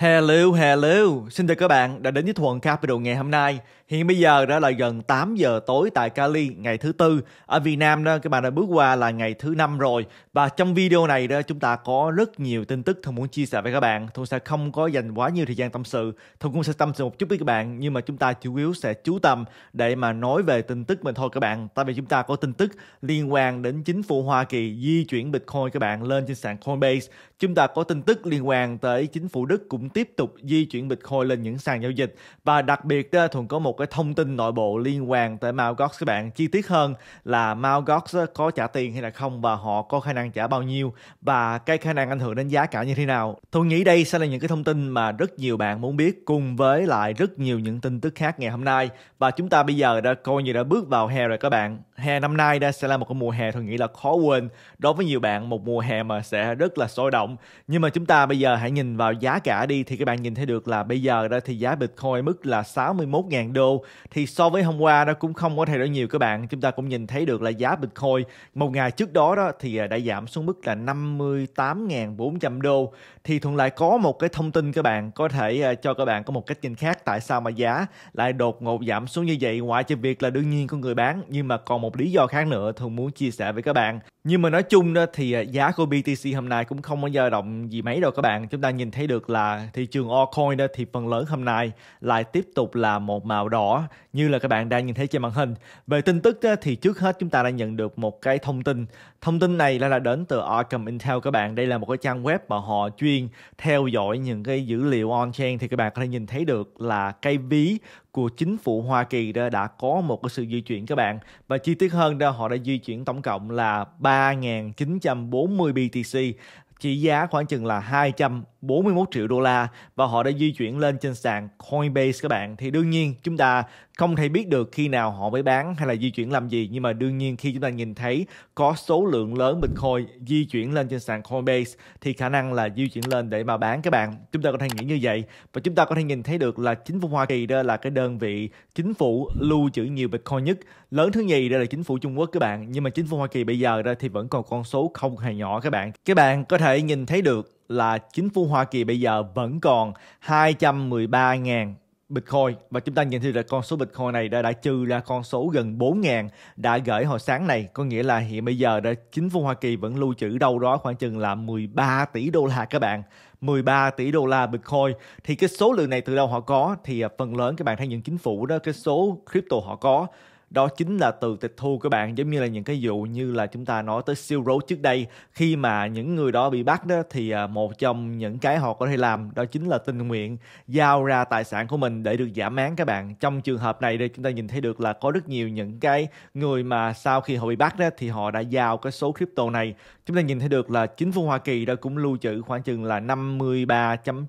Hello, hello. Xin chào các bạn đã đến với Thuận Capital ngày hôm nay. Hiện bây giờ đã là gần 8 giờ tối tại Cali ngày thứ tư. Ở Việt Nam đó các bạn đã bước qua là ngày thứ năm rồi. Và trong video này đó chúng ta có rất nhiều tin tức Thông muốn chia sẻ với các bạn. Thông sẽ không có dành quá nhiều thời gian tâm sự. Thông cũng sẽ tâm sự một chút với các bạn nhưng mà chúng ta chủ yếu sẽ chú tâm để mà nói về tin tức mình thôi các bạn. Tại vì chúng ta có tin tức liên quan đến chính phủ Hoa Kỳ di chuyển Bitcoin các bạn lên trên sàn Coinbase. Chúng ta có tin tức liên quan tới chính phủ Đức cũng tiếp tục di chuyển Bitcoin lên những sàn giao dịch và đặc biệt ờ, Thuận có một cái thông tin nội bộ liên quan tới Mt. các bạn chi tiết hơn là Mt. Ờ, có trả tiền hay là không và họ có khả năng trả bao nhiêu và cái khả năng ảnh hưởng đến giá cả như thế nào. Tôi nghĩ đây sẽ là những cái thông tin mà rất nhiều bạn muốn biết cùng với lại rất nhiều những tin tức khác ngày hôm nay và chúng ta bây giờ đã coi như đã bước vào hè rồi các bạn. Hè năm nay đã sẽ là một cái mùa hè tôi nghĩ là khó quên đối với nhiều bạn một mùa hè mà sẽ rất là sôi động động nhưng mà chúng ta bây giờ hãy nhìn vào giá cả đi thì các bạn nhìn thấy được là bây giờ đó thì giá Bitcoin mức là 61.000 đô thì so với hôm qua nó cũng không có thay đổi nhiều các bạn chúng ta cũng nhìn thấy được là giá Bitcoin một ngày trước đó đó thì à, đã giảm xuống mức là 58.400 đô thì thuận lại có một cái thông tin các bạn có thể à, cho các bạn có một cách nhìn khác tại sao mà giá lại đột ngột giảm xuống như vậy ngoại trừ việc là đương nhiên có người bán nhưng mà còn một lý do khác nữa thường muốn chia sẻ với các bạn nhưng mà nói chung đó thì à, giá của BTC hôm nay cũng không có dao động gì mấy đâu các bạn chúng ta nhìn thấy được là thị trường altcoin đó thì phần lớn hôm nay lại tiếp tục là một màu đỏ như là các bạn đang nhìn thấy trên màn hình về tin tức đó, thì trước hết chúng ta đã nhận được một cái thông tin thông tin này là, là đến từ Arkham Intel các bạn đây là một cái trang web mà họ chuyên chuyên theo dõi những cái dữ liệu on-chain thì các bạn có thể nhìn thấy được là cái ví của chính phủ Hoa Kỳ đã, đã có một cái sự di chuyển các bạn và chi tiết hơn đó họ đã di chuyển tổng cộng là 3.940 BTC trị giá khoảng chừng là 200 41 triệu đô la và họ đã di chuyển lên trên sàn Coinbase các bạn. Thì đương nhiên chúng ta không thể biết được khi nào họ mới bán hay là di chuyển làm gì nhưng mà đương nhiên khi chúng ta nhìn thấy có số lượng lớn Bitcoin di chuyển lên trên sàn Coinbase thì khả năng là di chuyển lên để mà bán các bạn. Chúng ta có thể nghĩ như vậy và chúng ta có thể nhìn thấy được là chính phủ Hoa Kỳ đó là cái đơn vị chính phủ lưu trữ nhiều Bitcoin nhất. Lớn thứ nhì đây là chính phủ Trung Quốc các bạn nhưng mà chính phủ Hoa Kỳ bây giờ đó thì vẫn còn con số không hề nhỏ các bạn. Các bạn có thể nhìn thấy được là chính phủ Hoa Kỳ bây giờ vẫn còn 213.000 Bitcoin và chúng ta nhìn thấy là con số Bitcoin này đã đã trừ ra con số gần 4.000 đã gửi hồi sáng này có nghĩa là hiện bây giờ đã chính phủ Hoa Kỳ vẫn lưu trữ đâu đó khoảng chừng là 13 tỷ đô la các bạn 13 tỷ đô la Bitcoin thì cái số lượng này từ đâu họ có thì à, phần lớn các bạn thấy những chính phủ đó cái số crypto họ có đó chính là từ tịch thu các bạn giống như là những cái vụ như là chúng ta nói tới siêu rố trước đây khi mà những người đó bị bắt đó thì à, một trong những cái họ có thể làm đó chính là tình nguyện giao ra tài sản của mình để được giảm án các bạn trong trường hợp này đây chúng ta nhìn thấy được là có rất nhiều những cái người mà sau khi họ bị bắt đó thì họ đã giao cái số crypto này chúng ta nhìn thấy được là chính phủ Hoa Kỳ đó cũng lưu trữ khoảng chừng là 53.9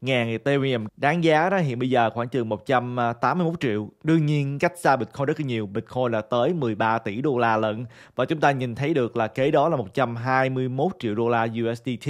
ngàn Ethereum đáng giá đó hiện bây giờ khoảng chừng 181 à, triệu đương nhiên cách xa Bitcoin rất là nhiều Bitcoin là tới 13 tỷ đô la lận và chúng ta nhìn thấy được là kế đó là 121 triệu đô la USDT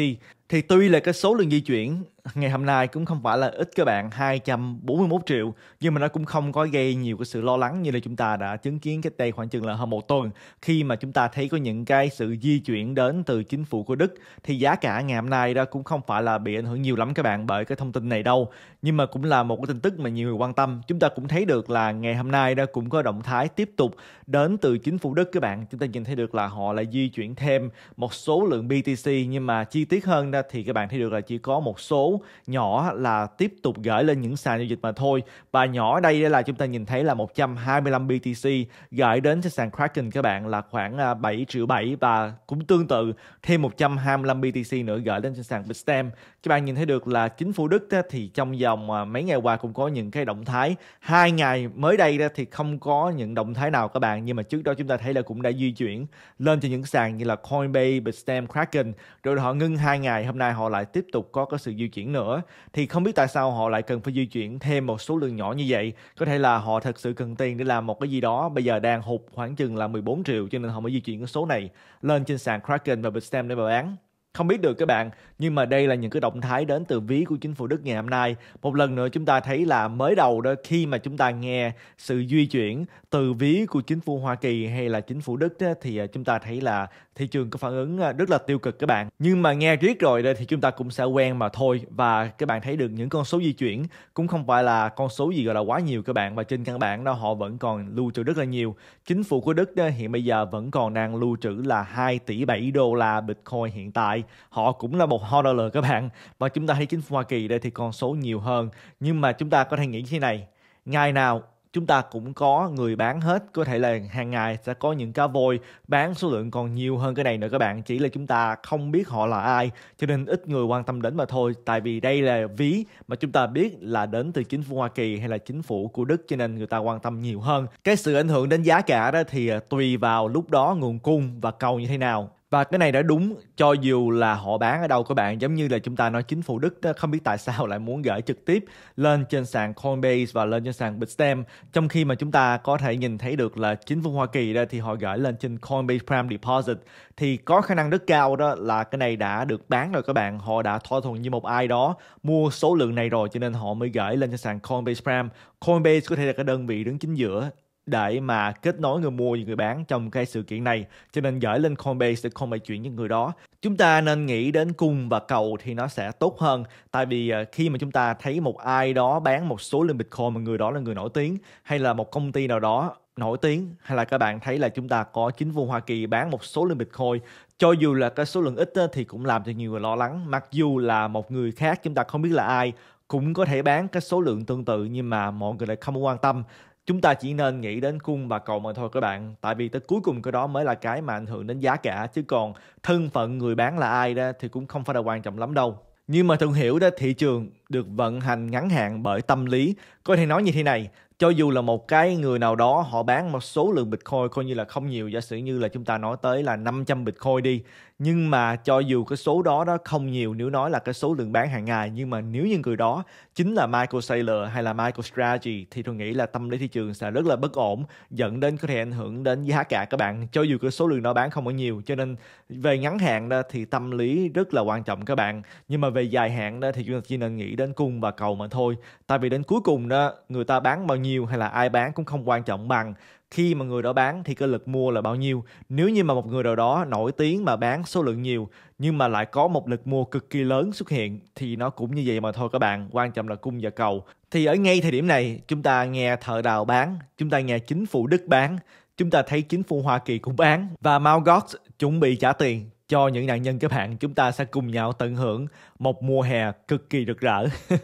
thì tuy là cái số lượng di chuyển ngày hôm nay cũng không phải là ít các bạn 241 triệu nhưng mà nó cũng không có gây nhiều cái sự lo lắng như là chúng ta đã chứng kiến cách đây khoảng chừng là hơn một tuần khi mà chúng ta thấy có những cái sự di chuyển đến từ chính phủ của Đức thì giá cả ngày hôm nay đó cũng không phải là bị ảnh hưởng nhiều lắm các bạn bởi cái thông tin này đâu nhưng mà cũng là một cái tin tức mà nhiều người quan tâm chúng ta cũng thấy được là ngày hôm nay đó cũng có động thái tiếp tục đến từ chính phủ Đức các bạn chúng ta nhìn thấy được là họ lại di chuyển thêm một số lượng BTC nhưng mà chi tiết hơn đó thì các bạn thấy được là chỉ có một số nhỏ là tiếp tục gửi lên những sàn giao dịch mà thôi và nhỏ ở đây là chúng ta nhìn thấy là 125 BTC gửi đến cho sàn Kraken các bạn là khoảng 7 à, triệu 7 và cũng tương tự thêm 125 BTC nữa gửi đến trên sàn Bitstamp các bạn nhìn thấy được là chính phủ Đức thì trong vòng à, mấy ngày qua cũng có những cái động thái hai ngày mới đây thì không có những động thái nào các bạn nhưng mà trước đó chúng ta thấy là cũng đã di chuyển lên cho những sàn như là Coinbase, Bitstamp, Kraken rồi họ ngưng hai ngày hôm nay họ lại tiếp tục có cái sự di chuyển nữa thì không biết tại sao họ lại cần phải di chuyển thêm một số lượng nhỏ như vậy có thể là họ thật sự cần tiền để làm một cái gì đó bây giờ đang hụt khoảng chừng là 14 triệu cho nên họ mới di chuyển cái số này lên trên sàn Kraken và Bitstamp để mà bán không biết được các bạn, nhưng mà đây là những cái động thái đến từ ví của chính phủ Đức ngày hôm nay. Một lần nữa chúng ta thấy là mới đầu đó khi mà chúng ta nghe sự di chuyển từ ví của chính phủ Hoa Kỳ hay là chính phủ Đức đó, thì à, chúng ta thấy là thị trường có phản ứng à, rất là tiêu cực các bạn. Nhưng mà nghe riết rồi đây thì chúng ta cũng sẽ quen mà thôi và các bạn thấy được những con số di chuyển cũng không phải là con số gì gọi là quá nhiều các bạn và trên căn bản đó họ vẫn còn lưu trữ rất là nhiều. Chính phủ của Đức đó, hiện bây giờ vẫn còn đang lưu trữ là 2 tỷ 7 đô la Bitcoin hiện tại lại họ cũng là một horror các bạn và chúng ta thấy chính phủ Hoa Kỳ đây thì con số nhiều hơn nhưng mà chúng ta có thể nghĩ như thế này ngày nào chúng ta cũng có người bán hết có thể là hàng ngày sẽ có những cá voi bán số lượng còn nhiều hơn cái này nữa các bạn chỉ là chúng ta không biết họ là ai cho nên ít người quan tâm đến mà thôi tại vì đây là ví mà chúng ta biết là đến từ chính phủ Hoa Kỳ hay là chính phủ của Đức cho nên người ta quan tâm nhiều hơn cái sự ảnh hưởng đến giá cả đó thì à, tùy vào lúc đó nguồn cung và cầu như thế nào và cái này đã đúng cho dù là họ bán ở đâu các bạn giống như là chúng ta nói chính phủ Đức đó, không biết tại sao lại muốn gửi trực tiếp lên trên sàn Coinbase và lên trên sàn Bitstamp trong khi mà chúng ta có thể nhìn thấy được là chính phủ Hoa Kỳ đó thì họ gửi lên trên Coinbase Prime Deposit thì có khả năng rất cao đó là cái này đã được bán rồi các bạn họ đã thỏa thuận với một ai đó mua số lượng này rồi cho nên họ mới gửi lên trên sàn Coinbase Prime Coinbase có thể là cái đơn vị đứng chính giữa để mà kết nối người mua và người bán trong cái sự kiện này cho nên gửi lên Coinbase để Coinbase chuyển những người đó chúng ta nên nghĩ đến cung và cầu thì nó sẽ tốt hơn tại vì à, khi mà chúng ta thấy một ai đó bán một số lượng Bitcoin mà người đó là người nổi tiếng hay là một công ty nào đó nổi tiếng hay là các bạn thấy là chúng ta có chính phủ Hoa Kỳ bán một số lượng Bitcoin cho dù là cái số lượng ít thì cũng làm cho nhiều người lo lắng mặc dù là một người khác chúng ta không biết là ai cũng có thể bán cái số lượng tương tự nhưng mà mọi người lại không quan tâm chúng ta chỉ nên nghĩ đến cung và cầu mà thôi các bạn tại vì tới cuối cùng cái đó mới là cái mà ảnh hưởng đến giá cả chứ còn thân phận người bán là ai đó thì cũng không phải là quan trọng lắm đâu nhưng mà thường hiểu đó thị trường được vận hành ngắn hạn bởi tâm lý có thể nói như thế này cho dù là một cái người nào đó họ bán một số lượng bitcoin coi như là không nhiều giả sử như là chúng ta nói tới là 500 bitcoin đi nhưng mà cho dù cái số đó đó không nhiều nếu nói là cái số lượng bán hàng ngày nhưng mà nếu như người đó chính là Michael Saylor hay là Michael Strategy thì tôi nghĩ là tâm lý thị trường sẽ rất là bất ổn dẫn đến có thể ảnh hưởng đến giá cả các bạn cho dù cái số lượng đó bán không có nhiều cho nên về ngắn hạn đó thì tâm lý rất là quan trọng các bạn nhưng mà về dài hạn đó thì chúng ta chỉ nên nghĩ đến cung và cầu mà thôi tại vì đến cuối cùng đó người ta bán bao nhiêu hay là ai bán cũng không quan trọng bằng khi mà người đó bán thì cơ lực mua là bao nhiêu nếu như mà một người nào đó nổi tiếng mà bán số lượng nhiều nhưng mà lại có một lực mua cực kỳ lớn xuất hiện thì nó cũng như vậy mà thôi các bạn quan trọng là cung và cầu thì ở ngay thời điểm này chúng ta nghe thợ đào bán chúng ta nghe chính phủ đức bán chúng ta thấy chính phủ hoa kỳ cũng bán và mount Gox chuẩn bị trả tiền cho những nạn nhân các bạn chúng ta sẽ cùng nhau tận hưởng một mùa hè cực kỳ rực rỡ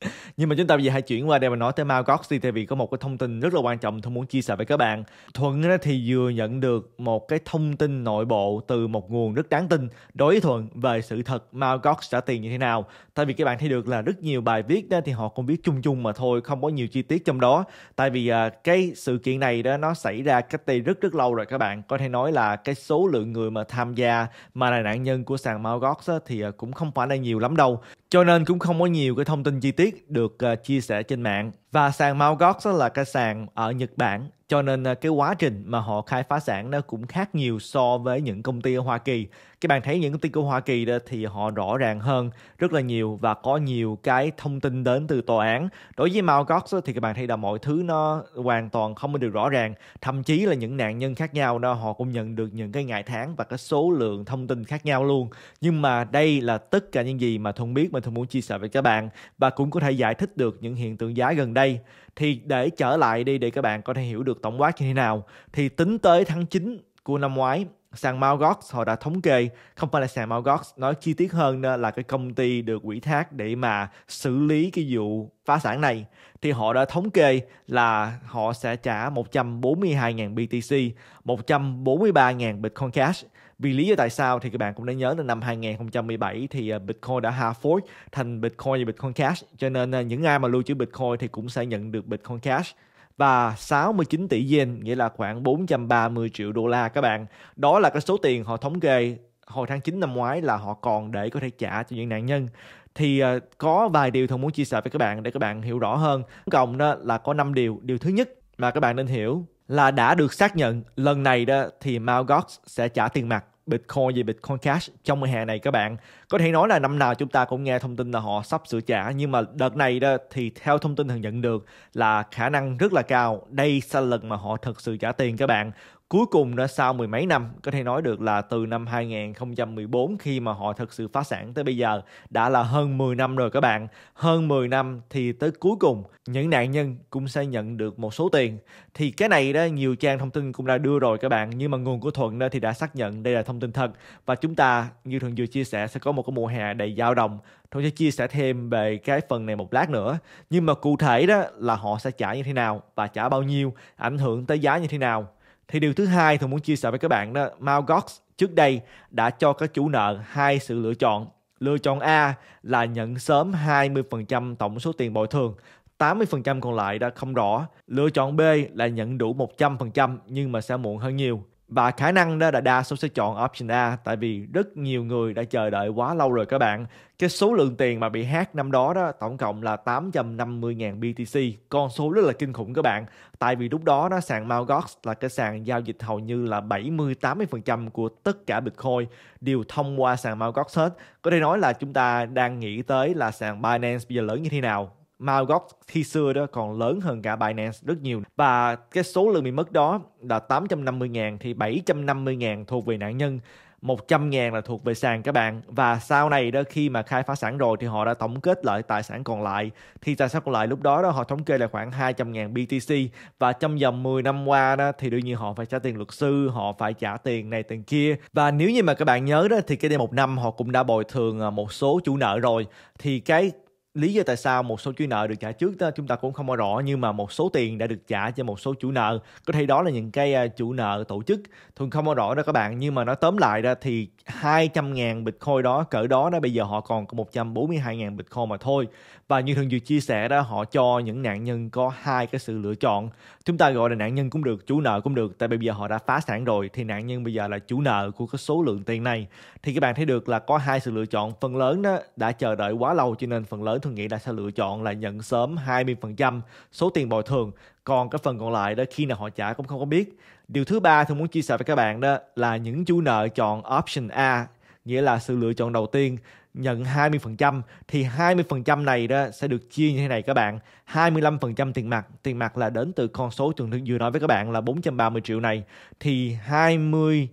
nhưng mà chúng ta bây giờ hãy chuyển qua đây và nói tới Mount Gox đi tại vì có một cái thông tin rất là quan trọng tôi muốn chia sẻ với các bạn Thuận thì vừa nhận được một cái thông tin nội bộ từ một nguồn rất đáng tin đối với Thuận về sự thật Mount Gox trả tiền như thế nào tại vì các bạn thấy được là rất nhiều bài viết đó thì họ cũng viết chung chung mà thôi không có nhiều chi tiết trong đó tại vì à, cái sự kiện này đó nó xảy ra cách đây rất rất lâu rồi các bạn có thể nói là cái số lượng người mà tham gia mà là nạn nhân của sàn Mount Gox thì à, cũng không phải là nhiều lắm đâu cho nên cũng không có nhiều cái thông tin chi tiết biết được uh, chia sẻ trên mạng và sàn Mt. là cái sàn ở Nhật Bản cho nên uh, cái quá trình mà họ khai phá sản nó cũng khác nhiều so với những công ty ở Hoa Kỳ các bạn thấy những công ty của Hoa Kỳ đó thì họ rõ ràng hơn rất là nhiều và có nhiều cái thông tin đến từ tòa án đối với Mount Gox thì các bạn thấy là mọi thứ nó hoàn toàn không được rõ ràng thậm chí là những nạn nhân khác nhau đó họ cũng nhận được những cái ngày tháng và cái số lượng thông tin khác nhau luôn nhưng mà đây là tất cả những gì mà Thuận biết mà Thuận muốn chia sẻ với các bạn và cũng có thể giải thích được những hiện tượng giá gần đây thì để trở lại đi để các bạn có thể hiểu được tổng quát như thế nào thì tính tới tháng 9 của năm ngoái sàn Mt. họ đã thống kê không phải là sàn Mt. nói chi tiết hơn là cái công ty được ủy thác để mà xử lý cái vụ phá sản này thì họ đã thống kê là họ sẽ trả 142.000 BTC, 143.000 Bitcoin Cash. Vì lý do tại sao thì các bạn cũng đã nhớ là năm 2017 thì à, Bitcoin đã half fork thành Bitcoin và Bitcoin Cash cho nên à, những ai mà lưu trữ Bitcoin thì cũng sẽ nhận được Bitcoin Cash và 69 tỷ yen nghĩa là khoảng 430 triệu đô la các bạn. Đó là cái số tiền họ thống kê hồi tháng 9 năm ngoái là họ còn để có thể trả cho những nạn nhân thì ờ, có vài điều thông muốn chia sẻ với các bạn để các bạn hiểu rõ hơn. Cộng đó là có 5 điều. Điều thứ nhất mà các bạn nên hiểu là đã được xác nhận lần này đó thì Mao sẽ trả tiền mặt Bitcoin về Bitcoin Cash trong mùa hè này các bạn. Có thể nói là năm nào chúng ta cũng nghe thông tin là họ sắp sửa trả nhưng mà đợt này đó thì theo thông tin thường nhận được là khả năng rất là cao đây sẽ là lần mà họ thật sự trả tiền các bạn cuối cùng đã sau mười mấy năm có thể nói được là từ năm 2014 khi mà họ thực sự phá sản tới bây giờ đã là hơn 10 năm rồi các bạn hơn 10 năm thì tới cuối cùng những nạn nhân cũng sẽ nhận được một số tiền thì cái này đó nhiều trang thông tin cũng đã đưa rồi các bạn nhưng mà nguồn của Thuận đó thì đã xác nhận đây là thông tin thật và chúng ta như Thuận vừa chia sẻ sẽ có một cái mùa hè đầy dao động Thuận sẽ chia sẻ thêm về cái phần này một lát nữa nhưng mà cụ thể đó là họ sẽ trả như thế nào và trả bao nhiêu ảnh hưởng tới giá như thế nào thì điều thứ hai tôi muốn chia sẻ với các bạn đó Mal trước đây đã cho các chủ nợ hai sự lựa chọn lựa chọn A là nhận sớm 20% tổng số tiền bồi thường 80% còn lại đã không rõ. Lựa chọn B là nhận đủ 100% nhưng mà sẽ muộn hơn nhiều và khả năng đó là đa số sẽ chọn option A tại vì rất nhiều người đã chờ đợi quá lâu rồi các bạn. Cái số lượng tiền mà bị hack năm đó đó tổng cộng là 850.000 BTC, con số rất là kinh khủng các bạn. Tại vì lúc đó nó sàn Mt. Gox là cái sàn giao dịch hầu như là 70-80% của tất cả Bitcoin đều thông qua sàn Mt. Gox hết. Có thể nói là chúng ta đang nghĩ tới là sàn Binance bây giờ lớn như thế nào Mt. khi xưa đó còn lớn hơn cả Binance rất nhiều và cái số lượng bị mất đó là 850.000 thì 750.000 thuộc về nạn nhân 100 ngàn là thuộc về sàn các bạn và sau này đó khi mà khai phá sản rồi thì họ đã tổng kết lại tài sản còn lại thì tài sản còn lại lúc đó đó họ thống kê là khoảng 200 ngàn BTC và trong vòng 10 năm qua đó thì đương nhiên họ phải trả tiền luật sư họ phải trả tiền này tiền kia và nếu như mà các bạn nhớ đó thì cái đây một năm họ cũng đã bồi thường à, một số chủ nợ rồi thì cái lý do tại sao một số chủ nợ được trả trước đó, chúng ta cũng không có rõ nhưng mà một số tiền đã được trả cho một số chủ nợ có thể đó là những cái à, chủ nợ tổ chức thường không có rõ đó các bạn nhưng mà nó tóm lại ra thì 200.000 bitcoin đó cỡ đó đó bây giờ họ còn có 142.000 bitcoin mà thôi và như thường dược chia sẻ đó họ cho những nạn nhân có hai cái sự lựa chọn chúng ta gọi là nạn nhân cũng được chủ nợ cũng được tại bây giờ họ đã phá sản rồi thì nạn nhân bây giờ là chủ nợ của cái số lượng tiền này thì các bạn thấy được là có hai sự lựa chọn phần lớn đó đã chờ đợi quá lâu cho nên phần lớn tôi nghĩ là sẽ lựa chọn là nhận sớm 20% số tiền bồi thường còn cái phần còn lại đó khi nào họ trả cũng không có biết điều thứ ba tôi muốn chia sẻ với các bạn đó là những chủ nợ chọn option A nghĩa là sự lựa chọn đầu tiên nhận 20% thì 20% này đó sẽ được chia như thế này các bạn. 25% tiền mặt, tiền mặt là đến từ con số Trường Thương vừa nói với các bạn là 430 triệu này thì 25%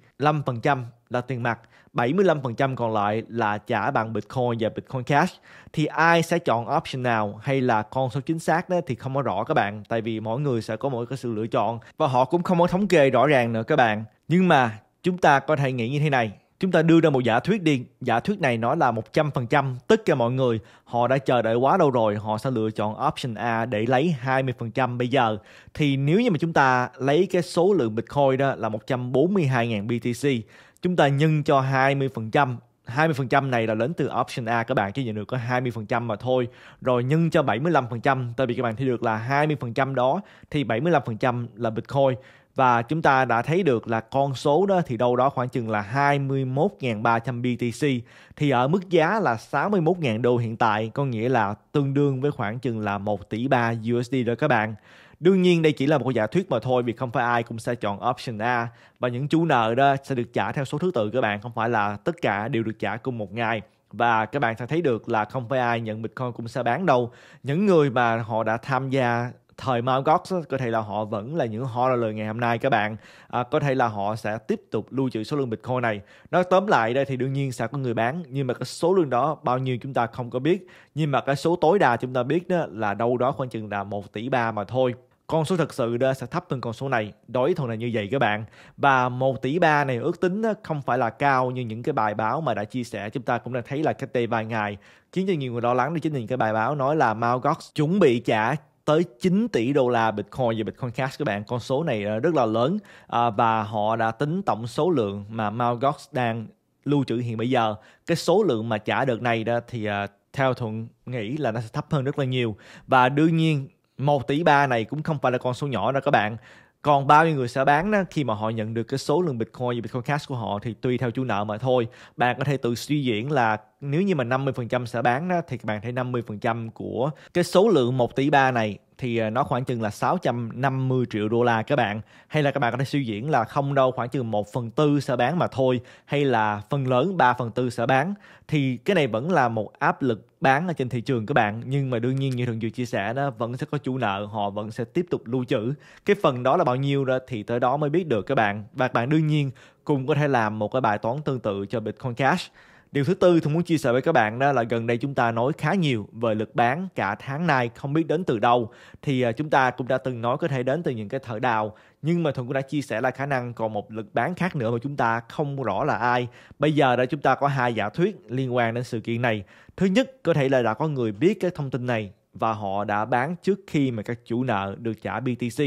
là tiền mặt, 75% còn lại là trả bằng Bitcoin và Bitcoin Cash. Thì ai sẽ chọn option nào hay là con số chính xác đó thì không có rõ các bạn, tại vì mỗi người sẽ có mỗi cái sự lựa chọn và họ cũng không có thống kê rõ ràng nữa các bạn. Nhưng mà chúng ta có thể nghĩ như thế này, chúng ta đưa ra một giả thuyết đi giả thuyết này nói là 100% tất cả mọi người họ đã chờ đợi quá lâu rồi họ sẽ lựa chọn option A để lấy 20% bây giờ thì nếu như mà chúng ta lấy cái số lượng Bitcoin đó là 142.000 BTC chúng ta nhân cho 20% 20% này là đến từ option A các bạn chỉ nhận được có 20% mà thôi rồi nhân cho 75% tại vì các bạn thấy được là 20% đó thì 75% là Bitcoin và chúng ta đã thấy được là con số đó thì đâu đó khoảng chừng là 21.300 BTC thì ở mức giá là 61.000 đô hiện tại có nghĩa là tương đương với khoảng chừng là 1 tỷ 3 USD đó các bạn. Đương nhiên đây chỉ là một giả thuyết mà thôi vì không phải ai cũng sẽ chọn option A và những chú nợ đó sẽ được trả theo số thứ tự các bạn không phải là tất cả đều được trả cùng một ngày và các bạn sẽ thấy được là không phải ai nhận Bitcoin cũng sẽ bán đâu. Những người mà họ đã tham gia thời Mount Gox có thể là họ vẫn là những họ là lời ngày hôm nay các bạn à, có thể là họ sẽ tiếp tục lưu trữ số lượng Bitcoin này nói tóm lại đây thì đương nhiên sẽ có người bán nhưng mà cái số lượng đó bao nhiêu chúng ta không có biết nhưng mà cái số tối đa chúng ta biết đó là đâu đó khoảng chừng là 1 tỷ ba mà thôi con số thật sự đó sẽ thấp hơn con số này đối thuần là như vậy các bạn và 1 tỷ ba này ước tính không phải là cao như những cái bài báo mà đã chia sẻ chúng ta cũng đã thấy là cách đây vài ngày khiến cho nhiều người lo lắng đó chính là những cái bài báo nói là Mt. Gox chuẩn bị trả tới 9 tỷ đô la Bitcoin và Bitcoin Cash các bạn. Con số này ờ, rất là lớn ờ, và họ đã tính tổng số lượng mà Mt. Gox đang lưu trữ hiện bây giờ. Cái số lượng mà trả được này đó thì ờ, theo Thuận nghĩ là nó sẽ thấp hơn rất là nhiều. Và đương nhiên 1 tỷ 3 này cũng không phải là con số nhỏ đâu các bạn. Còn bao nhiêu người sẽ bán đó, khi mà họ nhận được cái số lượng Bitcoin và Bitcoin Cash của họ thì tùy theo chủ nợ mà thôi. Bạn có thể tự suy diễn là nếu như mà 50% sẽ bán đó thì các bạn thấy 50% của cái số lượng 1 tỷ 3 này thì à, nó khoảng chừng là 650 triệu đô la các bạn hay là các bạn có thể suy diễn là không đâu khoảng chừng 1 phần tư sẽ bán mà thôi hay là phần lớn 3 phần tư sẽ bán thì cái này vẫn là một áp lực bán ở trên thị trường các bạn nhưng mà đương nhiên như thường vừa chia sẻ đó vẫn sẽ có chủ nợ họ vẫn sẽ tiếp tục lưu trữ cái phần đó là bao nhiêu đó thì tới đó mới biết được các bạn và các bạn đương nhiên cũng có thể làm một cái bài toán tương tự cho Bitcoin Cash Điều thứ tư tôi muốn chia sẻ với các bạn đó là gần đây chúng ta nói khá nhiều về lực bán cả tháng nay không biết đến từ đâu thì à, chúng ta cũng đã từng nói có thể đến từ những cái thợ đào nhưng mà thuận cũng đã chia sẻ là khả năng còn một lực bán khác nữa mà chúng ta không rõ là ai bây giờ đã chúng ta có hai giả thuyết liên quan đến sự kiện này thứ nhất có thể là đã có người biết cái thông tin này và họ đã bán trước khi mà các chủ nợ được trả BTC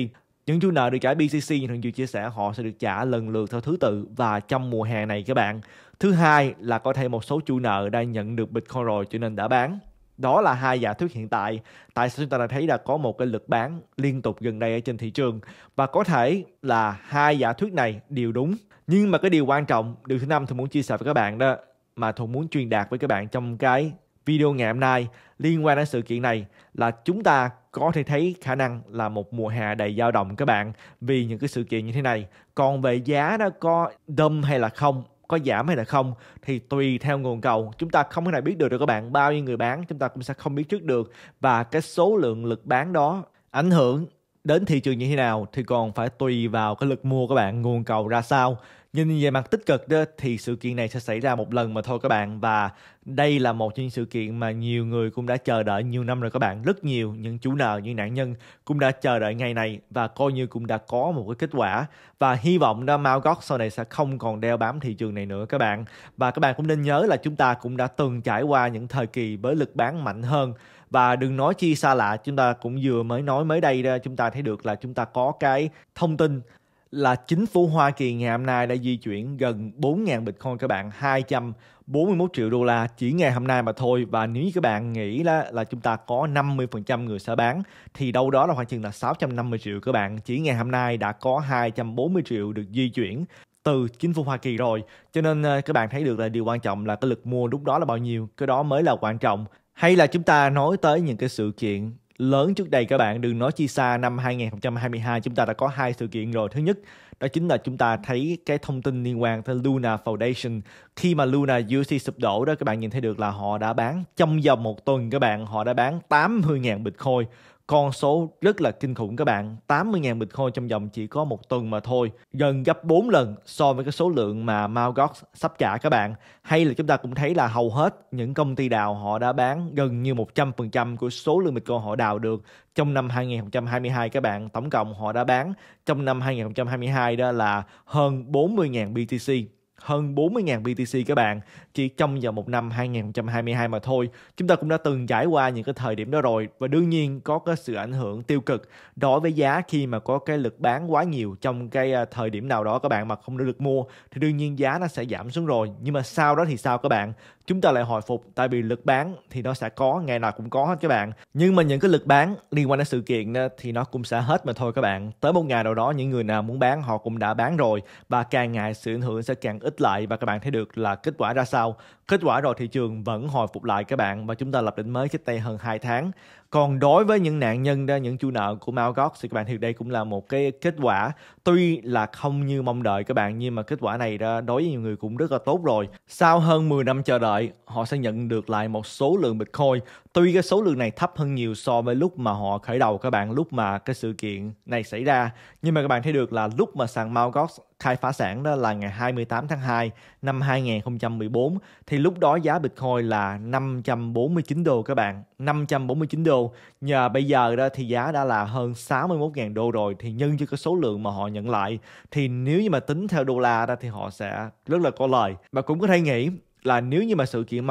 những chủ nợ được trả BCC như thường Dư chia sẻ họ sẽ được trả lần lượt theo thứ tự và trong mùa hè này các bạn. Thứ hai là có thể một số chủ nợ đang nhận được Bitcoin rồi cho nên đã bán. Đó là hai giả thuyết hiện tại. Tại sao chúng ta đã thấy đã có một cái lực bán liên tục gần đây ở trên thị trường và có thể là hai giả thuyết này đều đúng. Nhưng mà cái điều quan trọng, điều thứ năm tôi muốn chia sẻ với các bạn đó mà tôi muốn truyền đạt với các bạn trong cái video ngày hôm nay liên quan đến sự kiện này là chúng ta có thể thấy khả năng là một mùa hè đầy dao động các bạn vì những cái sự kiện như thế này. Còn về giá nó có đâm hay là không, có giảm hay là không thì tùy theo nguồn cầu chúng ta không thể nào biết được được các bạn bao nhiêu người bán chúng ta cũng sẽ không biết trước được và cái số lượng lực bán đó ảnh hưởng đến thị trường như thế nào thì còn phải tùy vào cái lực mua các bạn nguồn cầu ra sao nhìn về mặt tích cực đó thì sự kiện này sẽ xảy ra một lần mà thôi các bạn và đây là một trong những sự kiện mà nhiều người cũng đã chờ đợi nhiều năm rồi các bạn rất nhiều những chủ nợ những nạn nhân cũng đã chờ đợi ngày này và coi như cũng đã có một cái kết quả và hy vọng đó Mt. gót sau này sẽ không còn đeo bám thị trường này nữa các bạn và các bạn cũng nên nhớ là chúng ta cũng đã từng trải qua những thời kỳ với lực bán mạnh hơn và đừng nói chi xa lạ chúng ta cũng vừa mới nói mới đây ra chúng ta thấy được là chúng ta có cái thông tin là chính phủ Hoa Kỳ ngày hôm nay đã di chuyển gần 4.000 Bitcoin các bạn, 241 triệu đô la chỉ ngày hôm nay mà thôi. Và nếu như các bạn nghĩ là, là chúng ta có 50% người sẽ bán thì đâu đó là khoảng chừng là 650 triệu các bạn. Chỉ ngày hôm nay đã có 240 triệu được di chuyển từ chính phủ Hoa Kỳ rồi. Cho nên ờ, các bạn thấy được là điều quan trọng là cái lực mua lúc đó là bao nhiêu, cái đó mới là quan trọng. Hay là chúng ta nói tới những cái sự kiện lớn trước đây các bạn đừng nói chi xa năm 2022 chúng ta đã có hai sự kiện rồi thứ nhất đó chính là chúng ta thấy cái thông tin liên quan tới Luna Foundation khi mà Luna UC sụp đổ đó các bạn nhìn thấy được là họ đã bán trong vòng một tuần các bạn họ đã bán 80.000 Bitcoin con số rất là kinh khủng các bạn 80.000 Bitcoin trong vòng chỉ có một tuần mà thôi gần gấp 4 lần so với cái số lượng mà Mt. sắp trả các bạn hay là chúng ta cũng thấy là hầu hết những công ty đào họ đã bán gần như 100% của số lượng Bitcoin họ đào được trong năm 2022 các bạn tổng cộng họ đã bán trong năm 2022 đó là hơn 40.000 BTC hơn 40.000 BTC các bạn chỉ trong vòng một năm 2022 mà thôi. Chúng ta cũng đã từng trải qua những cái thời điểm đó rồi và đương nhiên có cái sự ảnh hưởng tiêu cực đối với giá khi mà có cái lực bán quá nhiều trong cái à, thời điểm nào đó các bạn mà không được mua thì đương nhiên giá nó sẽ giảm xuống rồi. Nhưng mà sau đó thì sao các bạn? chúng ta lại hồi phục tại vì lực bán thì nó sẽ có ngày nào cũng có hết các bạn nhưng mà những cái lực bán liên quan đến sự kiện thì nó cũng sẽ hết mà thôi các bạn tới một ngày nào đó những người nào muốn bán họ cũng đã bán rồi và càng ngày sự ảnh hưởng sẽ càng ít lại và các bạn thấy được là kết quả ra sao kết quả rồi thị trường vẫn hồi phục lại các bạn và chúng ta lập đỉnh mới cách đây hơn 2 tháng còn đối với những nạn nhân đó những chủ nợ của Mount Gox thì các bạn thì đây cũng là một cái kết quả tuy là không như mong đợi các bạn nhưng mà kết quả này đó đối với nhiều người cũng rất là tốt rồi sau hơn 10 năm chờ đợi họ sẽ nhận được lại một số lượng Bitcoin tuy cái số lượng này thấp hơn nhiều so với lúc mà họ khởi đầu các bạn lúc mà cái sự kiện này xảy ra nhưng mà các bạn thấy được là lúc mà sàn Mount Gox khai phá sản đó là ngày 28 tháng 2 năm 2014 thì lúc đó giá Bitcoin là 549 đô các bạn, 549 đô. Nhờ bây giờ đó thì giá đã là hơn 61.000 đô rồi thì nhân cho cái số lượng mà họ nhận lại thì nếu như mà tính theo đô la ra thì họ sẽ rất là có lời. Và cũng có thể nghĩ là nếu như mà sự kiện Mt.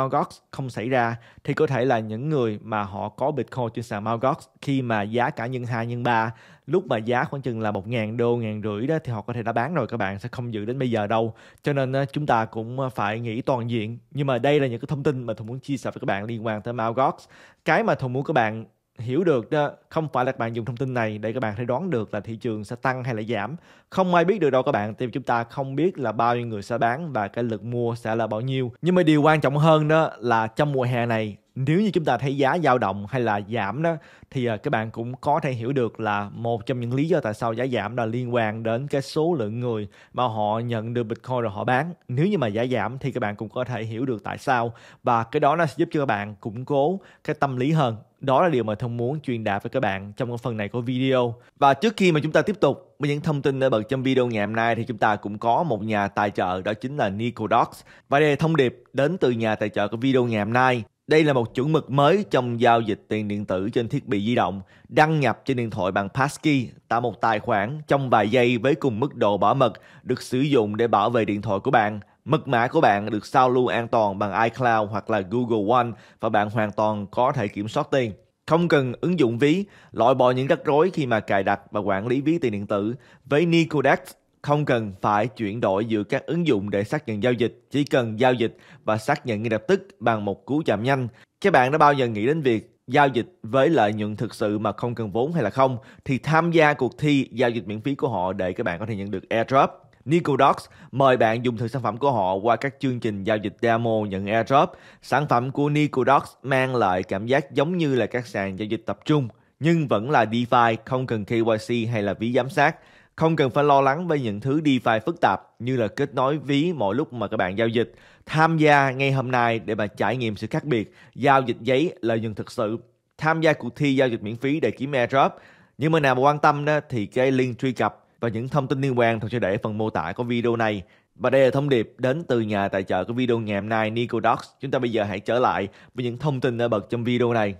không xảy ra thì có thể là những người mà họ có Bitcoin trên sàn Mt. khi mà giá cả nhân 2 nhân 3 lúc mà giá khoảng chừng là 1.000 đô, 1.000 rưỡi đó thì họ có thể đã bán rồi các bạn sẽ không giữ đến bây giờ đâu. Cho nên ờ, chúng ta cũng ờ, phải nghĩ toàn diện. Nhưng mà đây là những cái thông tin mà Thùng muốn chia sẻ với các bạn liên quan tới Mt. Cái mà Thùng muốn các bạn hiểu được đó không phải là các bạn dùng thông tin này để các bạn thể đoán được là thị trường sẽ tăng hay là giảm không ai biết được đâu các bạn thì chúng ta không biết là bao nhiêu người sẽ bán và cái lực mua sẽ là bao nhiêu nhưng mà điều quan trọng hơn đó là trong mùa hè này nếu như chúng ta thấy giá dao động hay là giảm đó thì à, các bạn cũng có thể hiểu được là một trong những lý do tại sao giá giảm là liên quan đến cái số lượng người mà họ nhận được Bitcoin rồi họ bán. Nếu như mà giá giảm thì các bạn cũng có thể hiểu được tại sao và cái đó nó sẽ giúp cho các bạn củng cố cái tâm lý hơn. Đó là điều mà thông muốn truyền đạt với các bạn trong cái phần này của video. Và trước khi mà chúng ta tiếp tục với những thông tin nổi bật trong video ngày hôm nay thì chúng ta cũng có một nhà tài trợ đó chính là Nicodox. Và đây là thông điệp đến từ nhà tài trợ của video ngày hôm nay. Đây là một chuẩn mực mới trong giao dịch tiền điện tử trên thiết bị di động, đăng nhập trên điện thoại bằng passkey, tạo một tài khoản trong vài giây với cùng mức độ bảo mật được sử dụng để bảo vệ điện thoại của bạn. Mật mã của bạn được sao lưu an toàn bằng iCloud hoặc là Google One và bạn hoàn toàn có thể kiểm soát tiền. Không cần ứng dụng ví, loại bỏ những rắc rối khi mà cài đặt và quản lý ví tiền điện tử. Với Nicodex, không cần phải chuyển đổi giữa các ứng dụng để xác nhận giao dịch, chỉ cần giao dịch và xác nhận ngay lập tức bằng một cú chạm nhanh. Các bạn đã bao giờ nghĩ đến việc giao dịch với lợi nhuận thực sự mà không cần vốn hay là không thì tham gia cuộc thi giao dịch miễn phí của họ để các bạn có thể nhận được airdrop. Nicodox mời bạn dùng thử sản phẩm của họ qua các chương trình giao dịch demo nhận airdrop. Sản phẩm của Nicodox mang lại cảm giác giống như là các sàn giao dịch tập trung nhưng vẫn là DeFi không cần KYC hay là ví giám sát. Không cần phải lo lắng về những thứ DeFi phức tạp như là kết nối ví mỗi lúc mà các bạn giao dịch. Tham gia ngay hôm nay để mà trải nghiệm sự khác biệt giao dịch giấy lợi nhuận thực sự. Tham gia cuộc thi giao dịch miễn phí để kiếm airdrop. Nhưng mà nào mà quan tâm đó thì cái link truy cập và những thông tin liên quan tôi sẽ để phần mô tả của video này. Và đây là thông điệp đến từ nhà tài trợ của video ngày hôm nay Docs Chúng ta bây giờ hãy trở lại với những thông tin nổi bật trong video này.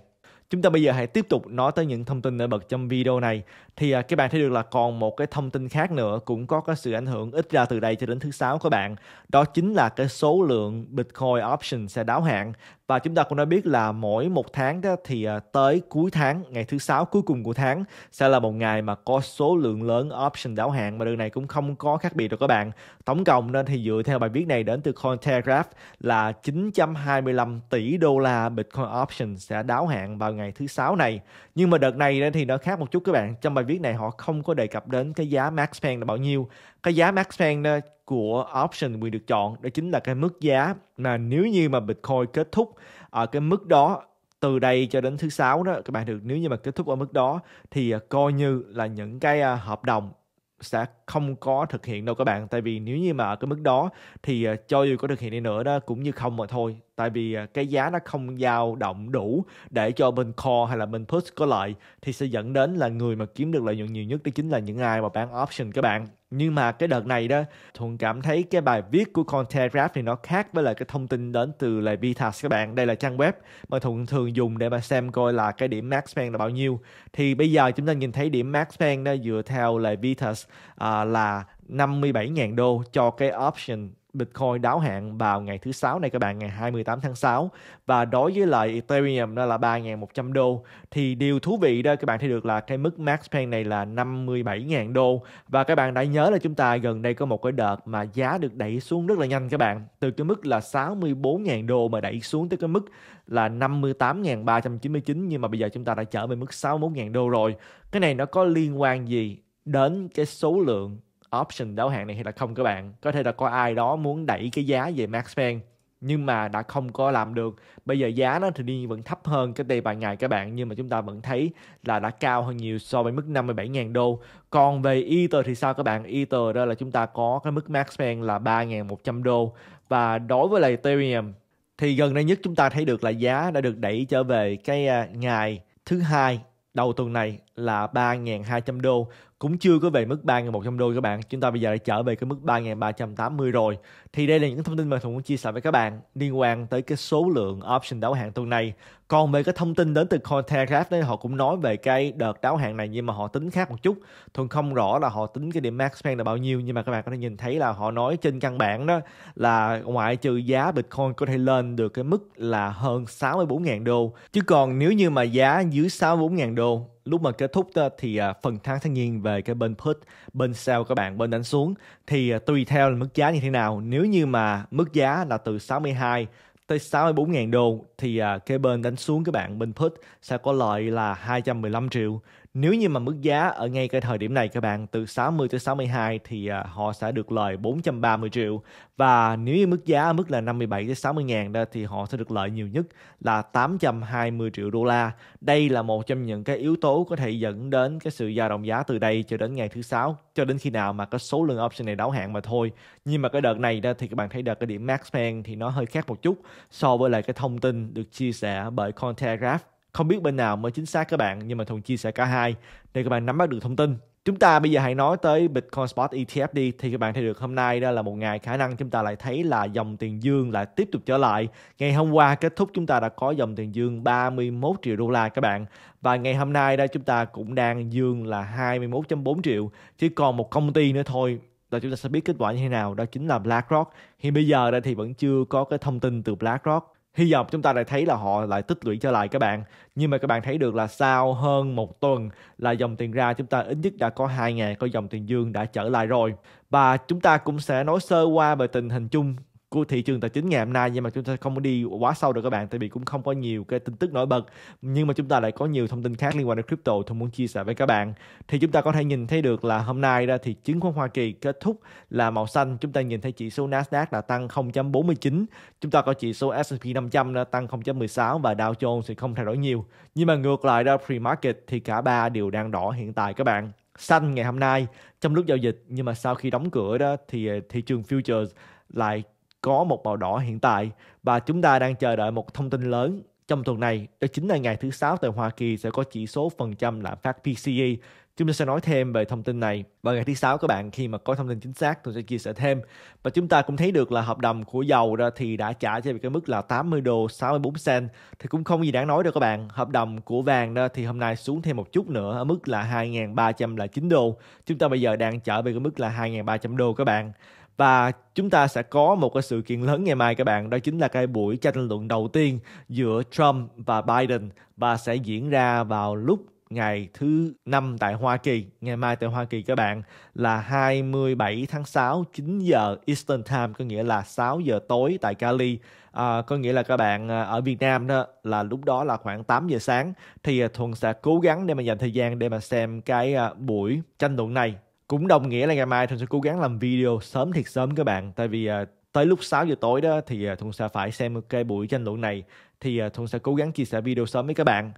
Chúng ta bây giờ hãy tiếp tục nói tới những thông tin nổi bật trong video này thì à, các bạn thấy được là còn một cái thông tin khác nữa cũng có cái sự ảnh hưởng ít ra từ đây cho đến thứ sáu các bạn đó chính là cái số lượng bitcoin option sẽ đáo hạn và chúng ta cũng đã biết là mỗi một tháng đó thì à, tới cuối tháng ngày thứ sáu cuối cùng của tháng sẽ là một ngày mà có số lượng lớn option đáo hạn và đường này cũng không có khác biệt đâu các bạn tổng cộng nên thì dựa theo bài viết này đến từ Cointelegraph là 925 tỷ đô la bitcoin option sẽ đáo hạn vào ngày thứ sáu này nhưng mà đợt này thì nó khác một chút các bạn trong bài viết này họ không có đề cập đến cái giá max pay là bao nhiêu cái giá max pay ờ, của option quyền được chọn đó chính là cái mức giá mà nếu như mà bitcoin kết thúc ở cái mức đó từ đây cho đến thứ sáu đó các bạn được nếu như mà kết thúc ở mức đó thì ờ, coi như là những cái ờ, hợp đồng sẽ không có thực hiện đâu các bạn tại vì nếu như mà ở cái mức đó thì ờ, cho dù có thực hiện đi nữa đó cũng như không mà thôi tại vì ờ, cái giá nó không dao động đủ để cho bên core hay là bên push có lợi thì sẽ dẫn đến là người mà kiếm được lợi nhuận nhiều nhất đó chính là những ai mà bán option các bạn nhưng mà cái đợt này đó thuận cảm thấy cái bài viết của Conterrap thì nó khác với lại cái thông tin đến từ lại Vitas các bạn đây là trang web mà thuận thường dùng để mà xem coi là cái điểm max pen là bao nhiêu thì bây giờ chúng ta nhìn thấy điểm max pen đó dựa theo lại Vitas à, là 57.000 đô cho cái option Bitcoin đáo hạn vào ngày thứ sáu này các bạn ngày 28 tháng 6 và đối với lại Ethereum đó là 3.100 đô thì điều thú vị đó các bạn thấy được là cái mức max pain này là 57.000 đô và các bạn đã nhớ là chúng ta gần đây có một cái đợt mà giá được đẩy xuống rất là nhanh các bạn từ cái mức là 64.000 đô mà đẩy xuống tới cái mức là 58.399 nhưng mà bây giờ chúng ta đã trở về mức 61.000 đô rồi cái này nó có liên quan gì đến cái số lượng option đáo hạn này hay là không các bạn có thể là có ai đó muốn đẩy cái giá về max payne nhưng mà đã không có làm được bây giờ giá nó thì đi vẫn thấp hơn cái đây vài ngày các bạn nhưng mà chúng ta vẫn thấy là đã cao hơn nhiều so với mức 57.000 đô còn về Ether thì sao các bạn Ether đó là chúng ta có cái mức max payment là 3.100 đô và đối với lại Ethereum thì gần đây nhất chúng ta thấy được là giá đã được đẩy trở về cái à, ngày thứ hai đầu tuần này là 3.200 đô cũng chưa có về mức 3.100 đô các bạn chúng ta bây giờ đã trở về cái mức 3.380 rồi thì đây là những thông tin mà thùng muốn chia sẻ với các bạn liên quan tới cái số lượng option đáo hạn tuần này còn về cái thông tin đến từ Cointelegraph đấy họ cũng nói về cái đợt đáo hạn này nhưng mà họ tính khác một chút Thuận không rõ là họ tính cái điểm max span là bao nhiêu nhưng mà các bạn có thể nhìn thấy là họ nói trên căn bản đó là ngoại trừ giá Bitcoin có thể lên được cái mức là hơn 64.000 đô chứ còn nếu như mà giá dưới 64.000 đô lúc mà kết thúc thì à, phần thắng thanh nhiên về cái bên put bên sell các bạn bên đánh xuống thì à, tùy theo là mức giá như thế nào nếu như mà mức giá là từ 62 tới 64.000 đô thì à, cái bên đánh xuống các bạn bên put sẽ có lợi là 215 triệu nếu như mà mức giá ở ngay cái thời điểm này các bạn từ 60 tới 62 thì à, họ sẽ được lời 430 triệu và nếu như mức giá ở mức là 57 tới 60 ngàn đó thì họ sẽ được lợi nhiều nhất là 820 triệu đô la. Đây là một trong những cái yếu tố có thể dẫn đến cái sự dao động giá từ đây cho đến ngày thứ sáu cho đến khi nào mà cái số lượng option này đáo hạn mà thôi. Nhưng mà cái đợt này đó thì các bạn thấy đợt cái điểm max pen thì nó hơi khác một chút so với lại cái thông tin được chia sẻ bởi Cointelegraph không biết bên nào mới chính xác các bạn nhưng mà thùng chia sẻ cả hai để các bạn nắm bắt được thông tin chúng ta bây giờ hãy nói tới Bitcoin Spot ETF đi thì các bạn thấy được hôm nay đó là một ngày khả năng chúng ta lại thấy là dòng tiền dương lại tiếp tục trở lại ngày hôm qua kết thúc chúng ta đã có dòng tiền dương 31 triệu đô la các bạn và ngày hôm nay đó chúng ta cũng đang dương là 21.4 triệu chỉ còn một công ty nữa thôi là chúng ta sẽ biết kết quả như thế nào đó chính là BlackRock hiện bây giờ đây thì vẫn chưa có cái thông tin từ BlackRock hy vọng chúng ta lại thấy là họ lại tích lũy trở lại các bạn nhưng mà các bạn thấy được là sau hơn một tuần là dòng tiền ra chúng ta ít nhất đã có hai ngày có dòng tiền dương đã trở lại rồi và chúng ta cũng sẽ nói sơ qua về tình hình chung của thị trường tài chính ngày hôm nay nhưng mà chúng ta không có đi quá sâu được các bạn tại vì cũng không có nhiều cái tin tức nổi bật nhưng mà chúng ta lại có nhiều thông tin khác liên quan đến crypto tôi muốn chia sẻ với các bạn thì chúng ta có thể nhìn thấy được là hôm nay ra thì chứng khoán Hoa Kỳ kết thúc là màu xanh chúng ta nhìn thấy chỉ số Nasdaq là tăng 0.49 chúng ta có chỉ số S&P 500 là tăng 0.16 và Dow Jones thì không thay đổi nhiều nhưng mà ngược lại ra pre-market thì cả ba đều đang đỏ hiện tại các bạn xanh ngày hôm nay trong lúc giao dịch nhưng mà sau khi đóng cửa đó thì ờ, thị trường futures lại có một màu đỏ hiện tại và chúng ta đang chờ đợi một thông tin lớn trong tuần này, đó chính là ngày thứ sáu tại Hoa Kỳ sẽ có chỉ số phần trăm lạm phát PCE. Chúng ta sẽ nói thêm về thông tin này vào ngày thứ sáu các bạn khi mà có thông tin chính xác tôi sẽ chia sẻ thêm. Và chúng ta cũng thấy được là hợp đồng của dầu ra thì đã trả cho cái mức là 80 đô 64 cent thì cũng không gì đáng nói đâu các bạn. Hợp đồng của vàng đó thì hôm nay xuống thêm một chút nữa ở mức là 2.309 đô. Chúng ta bây giờ đang trở về cái mức là 2.300 đô các bạn và chúng ta sẽ có một cái sự kiện lớn ngày mai các bạn đó chính là cái buổi tranh luận đầu tiên giữa Trump và Biden và sẽ diễn ra vào lúc ngày thứ năm tại Hoa Kỳ, ngày mai tại Hoa Kỳ các bạn là 27 tháng 6 9 giờ Eastern Time có nghĩa là 6 giờ tối tại Cali. À, có nghĩa là các bạn à, ở Việt Nam đó là lúc đó là khoảng 8 giờ sáng thì à, Thuần sẽ cố gắng để mà dành thời gian để mà xem cái à, buổi tranh luận này cũng đồng nghĩa là ngày mai Thuận sẽ cố gắng làm video sớm thiệt sớm các bạn tại vì à, tới lúc 6 giờ tối đó thì uh, sẽ phải xem cái buổi tranh luận này thì uh, sẽ cố gắng chia sẻ video sớm với các bạn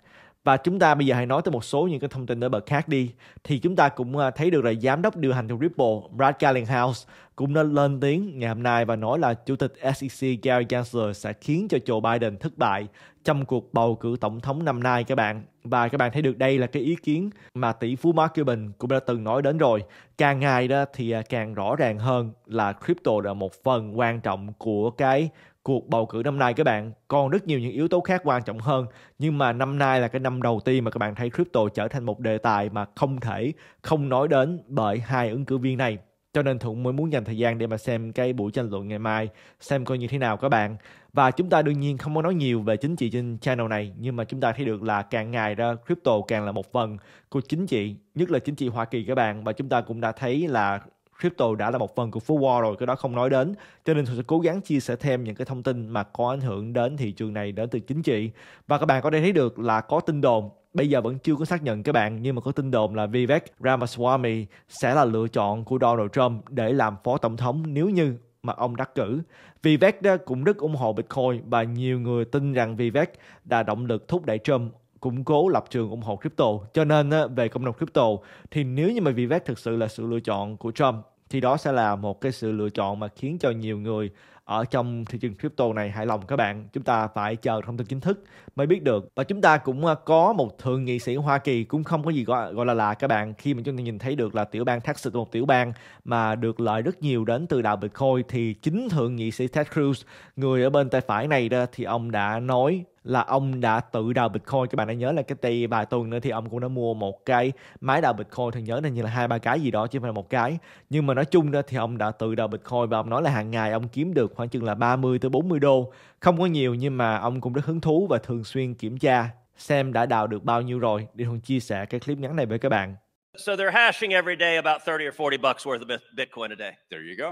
và chúng ta bây giờ hãy nói tới một số những cái thông tin ở bậc khác đi thì chúng ta cũng thấy được là giám đốc điều hành của Ripple Brad Bellinghouse cũng đã lên tiếng ngày hôm nay và nói là chủ tịch SEC Gary Gensler sẽ khiến cho Joe Biden thất bại trong cuộc bầu cử tổng thống năm nay các bạn và các bạn thấy được đây là cái ý kiến mà tỷ phú Mark Cuban cũng đã từng nói đến rồi. Càng ngày đó thì à, càng rõ ràng hơn là crypto là một phần quan trọng của cái cuộc bầu cử năm nay các bạn. Còn rất nhiều những yếu tố khác quan trọng hơn, nhưng mà năm nay là cái năm đầu tiên mà các bạn thấy crypto trở thành một đề tài mà không thể không nói đến bởi hai ứng cử viên này cho nên Thuận mới muốn dành thời gian để mà xem cái buổi tranh luận ngày mai xem coi như thế nào các bạn và chúng ta đương nhiên không có nói nhiều về chính trị trên channel này nhưng mà chúng ta thấy được là càng ngày ra crypto càng là một phần của chính trị nhất là chính trị Hoa Kỳ các bạn và chúng ta cũng đã thấy là crypto đã là một phần của phố Wall rồi, cái đó không nói đến. Cho nên tôi sẽ cố gắng chia sẻ thêm những cái thông tin mà có ảnh hưởng đến thị trường này đến từ chính trị. Và các bạn có thể thấy được là có tin đồn bây giờ vẫn chưa có xác nhận các bạn nhưng mà có tin đồn là Vivek Ramaswamy sẽ là lựa chọn của Donald Trump để làm phó tổng thống nếu như mà ông đắc cử. Vivek đó cũng rất ủng hộ Bitcoin và nhiều người tin rằng Vivek đã động lực thúc đẩy Trump củng cố lập trường ủng hộ crypto. Cho nên về cộng đồng crypto thì nếu như mà Vivek thực sự là sự lựa chọn của Trump thì đó sẽ là một cái sự lựa chọn mà khiến cho nhiều người ở trong thị trường crypto này hài lòng các bạn chúng ta phải chờ thông tin chính thức mới biết được và chúng ta cũng à, có một thượng nghị sĩ Hoa Kỳ cũng không có gì gọi, gọi là lạ các bạn khi mà chúng ta nhìn thấy được là tiểu bang Texas một tiểu bang mà được lợi rất nhiều đến từ đạo Bitcoin thì chính thượng nghị sĩ Ted Cruz người ở bên tay phải này đó thì ông đã nói là ông đã tự đào Bitcoin các bạn đã nhớ là cái tay vài tuần nữa thì ông cũng đã mua một cái máy đào Bitcoin thường nhớ là như là hai ba cái gì đó chứ không phải là một cái nhưng mà nói chung ra thì ông đã tự đào Bitcoin và ông nói là hàng ngày ông kiếm được khoảng chừng là 30 tới 40 đô không có nhiều nhưng mà ông cũng rất hứng thú và thường xuyên kiểm tra xem đã đào được bao nhiêu rồi để Hùng chia sẻ cái clip ngắn này với các bạn So they're hashing every day about 30 or 40 bucks worth of Bitcoin a day. There you go.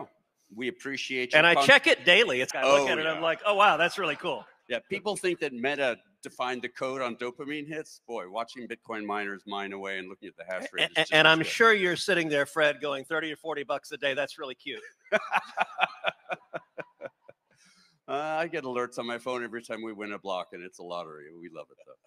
We appreciate you. And I check it daily. It's, I oh, look at it I'm like, oh, wow, that's really cool. Yeah, people think that Meta defined the code on dopamine hits. Boy, watching Bitcoin miners mine away and looking at the hash rate. and, and I'm good. sure you're sitting there, Fred, going 30 or 40 bucks a day. That's really cute. Uh, I get alerts on my phone every time we win a block and it's a lottery. We love it though.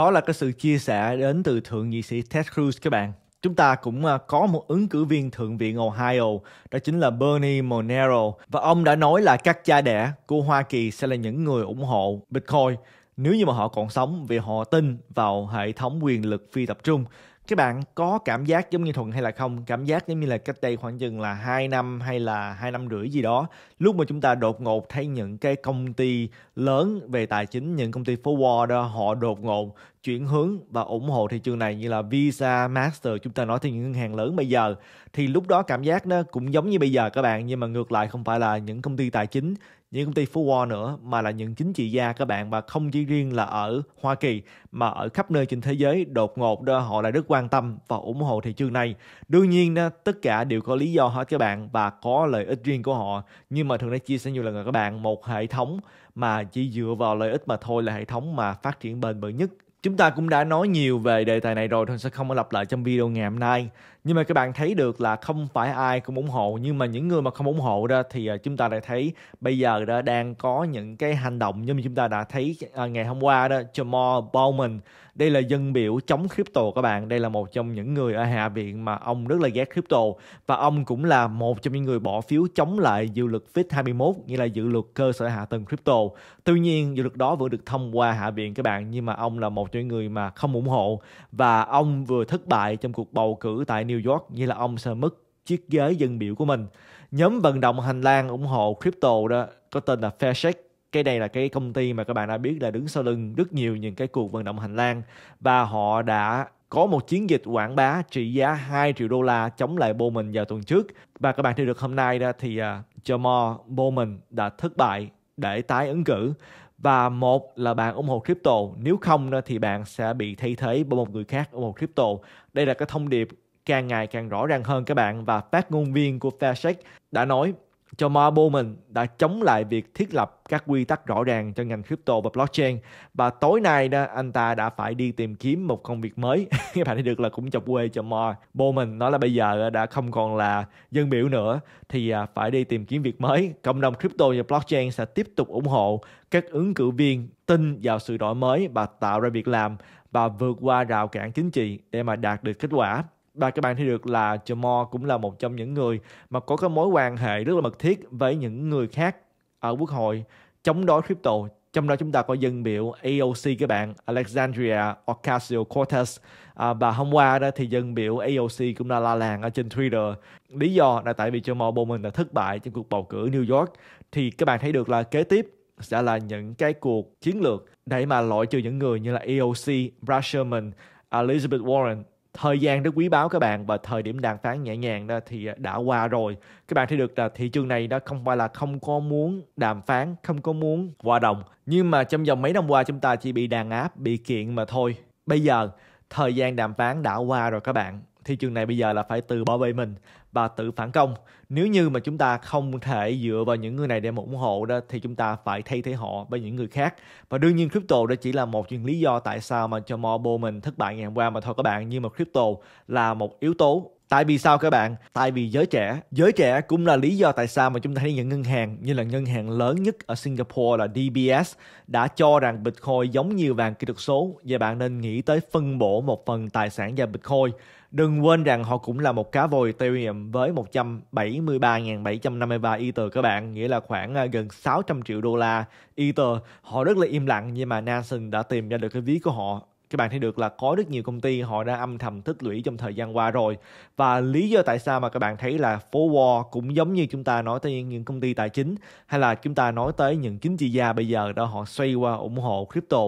Đó là cái sự chia sẻ đến từ thượng nghị sĩ Ted Cruz các bạn. chúng ta cũng à, có một ứng cử viên thượng viện Ohio, đó chính là Bernie Monero. Và ông đã nói là các cha đẻ của Hoa Kỳ sẽ là những người ủng hộ Bitcoin nếu như mà họ còn sống vì họ tin vào hệ thống quyền lực phi tập trung các bạn có cảm giác giống như thuận hay là không cảm giác giống như là cách đây khoảng chừng là 2 năm hay là hai năm rưỡi gì đó lúc mà chúng ta đột ngột thấy những cái công ty lớn về tài chính những công ty forward đó họ đột ngột chuyển hướng và ủng hộ thị trường này như là Visa, Master chúng ta nói thì những ngân hàng lớn bây giờ thì lúc đó cảm giác nó cũng giống như bây giờ các bạn nhưng mà ngược lại không phải là những công ty tài chính những công ty Phú Wall nữa mà là những chính trị gia các bạn mà không chỉ riêng là ở Hoa Kỳ mà ở khắp nơi trên thế giới đột ngột đó họ lại rất quan tâm và ủng hộ thị trường này. Đương nhiên tất cả đều có lý do hết các bạn và có lợi ích riêng của họ nhưng mà thường đã chia sẻ nhiều lần rồi các bạn một hệ thống mà chỉ dựa vào lợi ích mà thôi là hệ thống mà phát triển bền vững nhất Chúng ta cũng đã nói nhiều về đề tài này rồi, thôi sẽ không có lặp lại trong video ngày hôm nay nhưng mà các bạn thấy được là không phải ai cũng ủng hộ nhưng mà những người mà không ủng hộ đó thì à, chúng ta đã thấy bây giờ đó đang có những cái hành động như chúng ta đã thấy à, ngày hôm qua đó Jamal Bowman đây là dân biểu chống crypto các bạn đây là một trong những người ở hạ viện mà ông rất là ghét crypto và ông cũng là một trong những người bỏ phiếu chống lại dự luật FIT 21 như là dự luật cơ sở hạ tầng crypto tuy nhiên dự luật đó vừa được thông qua hạ viện các bạn nhưng mà ông là một trong những người mà không ủng hộ và ông vừa thất bại trong cuộc bầu cử tại New York như là ông sẽ mất chiếc ghế dân biểu của mình. Nhóm vận động hành lang ủng hộ crypto đó có tên là Fairshake cái này là cái công ty mà các bạn đã biết là đứng sau lưng rất nhiều những cái cuộc vận động hành lang và họ đã có một chiến dịch quảng bá trị giá 2 triệu đô la chống lại Bowman vào tuần trước và các bạn thấy được hôm nay đó thì uh, Jamal Bowman đã thất bại để tái ứng cử và một là bạn ủng hộ crypto nếu không đó thì bạn sẽ bị thay thế bởi một người khác ủng hộ crypto đây là cái thông điệp càng ngày càng rõ ràng hơn các bạn và phát ngôn viên của Faircheck đã nói cho Marble mình đã chống lại việc thiết lập các quy tắc rõ ràng cho ngành crypto và blockchain và tối nay đó anh ta đã phải đi tìm kiếm một công việc mới các bạn thấy được là cũng chọc quê cho Mar Bowman nói là bây giờ đã không còn là dân biểu nữa thì à, phải đi tìm kiếm việc mới cộng đồng crypto và blockchain sẽ tiếp tục ủng hộ các ứng cử viên tin vào sự đổi mới và tạo ra việc làm và vượt qua rào cản chính trị để mà đạt được kết quả ba cái bạn thấy được là Jamal cũng là một trong những người mà có cái mối quan hệ rất là mật thiết với những người khác ở quốc hội chống đối crypto trong đó chúng ta có dân biểu AOC các bạn Alexandria Ocasio-Cortez à, và hôm qua đó thì dân biểu AOC cũng đã la làng ở trên Twitter lý do là tại vì Jamal Bowman đã thất bại trong cuộc bầu cử New York thì các bạn thấy được là kế tiếp sẽ là những cái cuộc chiến lược để mà loại trừ những người như là AOC, Brad Sherman, Elizabeth Warren thời gian rất quý báu các bạn và thời điểm đàm phán nhẹ nhàng đó thì à, đã qua rồi các bạn thấy được là thị trường này nó không phải là không có muốn đàm phán không có muốn hòa đồng nhưng mà trong vòng mấy năm qua chúng ta chỉ bị đàn áp bị kiện mà thôi bây giờ thời gian đàm phán đã qua rồi các bạn thị trường này bây giờ là phải từ bỏ về mình và tự phản công nếu như mà chúng ta không thể dựa vào những người này để ủng hộ đó thì chúng ta phải thay thế họ bởi những người khác và đương nhiên crypto đó chỉ là một những lý do tại sao mà cho Jamal mình thất bại ngày hôm qua mà thôi các bạn nhưng mà crypto là một yếu tố Tại vì sao các bạn? Tại vì giới trẻ. Giới trẻ cũng là lý do tại sao mà chúng ta thấy những ngân hàng như là ngân hàng lớn nhất ở Singapore là DBS đã cho rằng Bitcoin giống như vàng kỹ thuật số và bạn nên nghĩ tới phân bổ một phần tài sản vào Bitcoin Đừng quên rằng họ cũng là một cá vồi Ethereum với 173.753 Ether các bạn, nghĩa là khoảng à, gần 600 triệu đô la Ether. Họ rất là im lặng nhưng mà Nansen đã tìm ra được cái ví của họ các bạn thấy được là có rất nhiều công ty họ đã âm thầm tích lũy trong thời gian qua rồi và lý do tại sao mà các bạn thấy là phố Wall cũng giống như chúng ta nói tới những công ty tài chính hay là chúng ta nói tới những chính trị gia bây giờ đó họ xoay qua ủng hộ crypto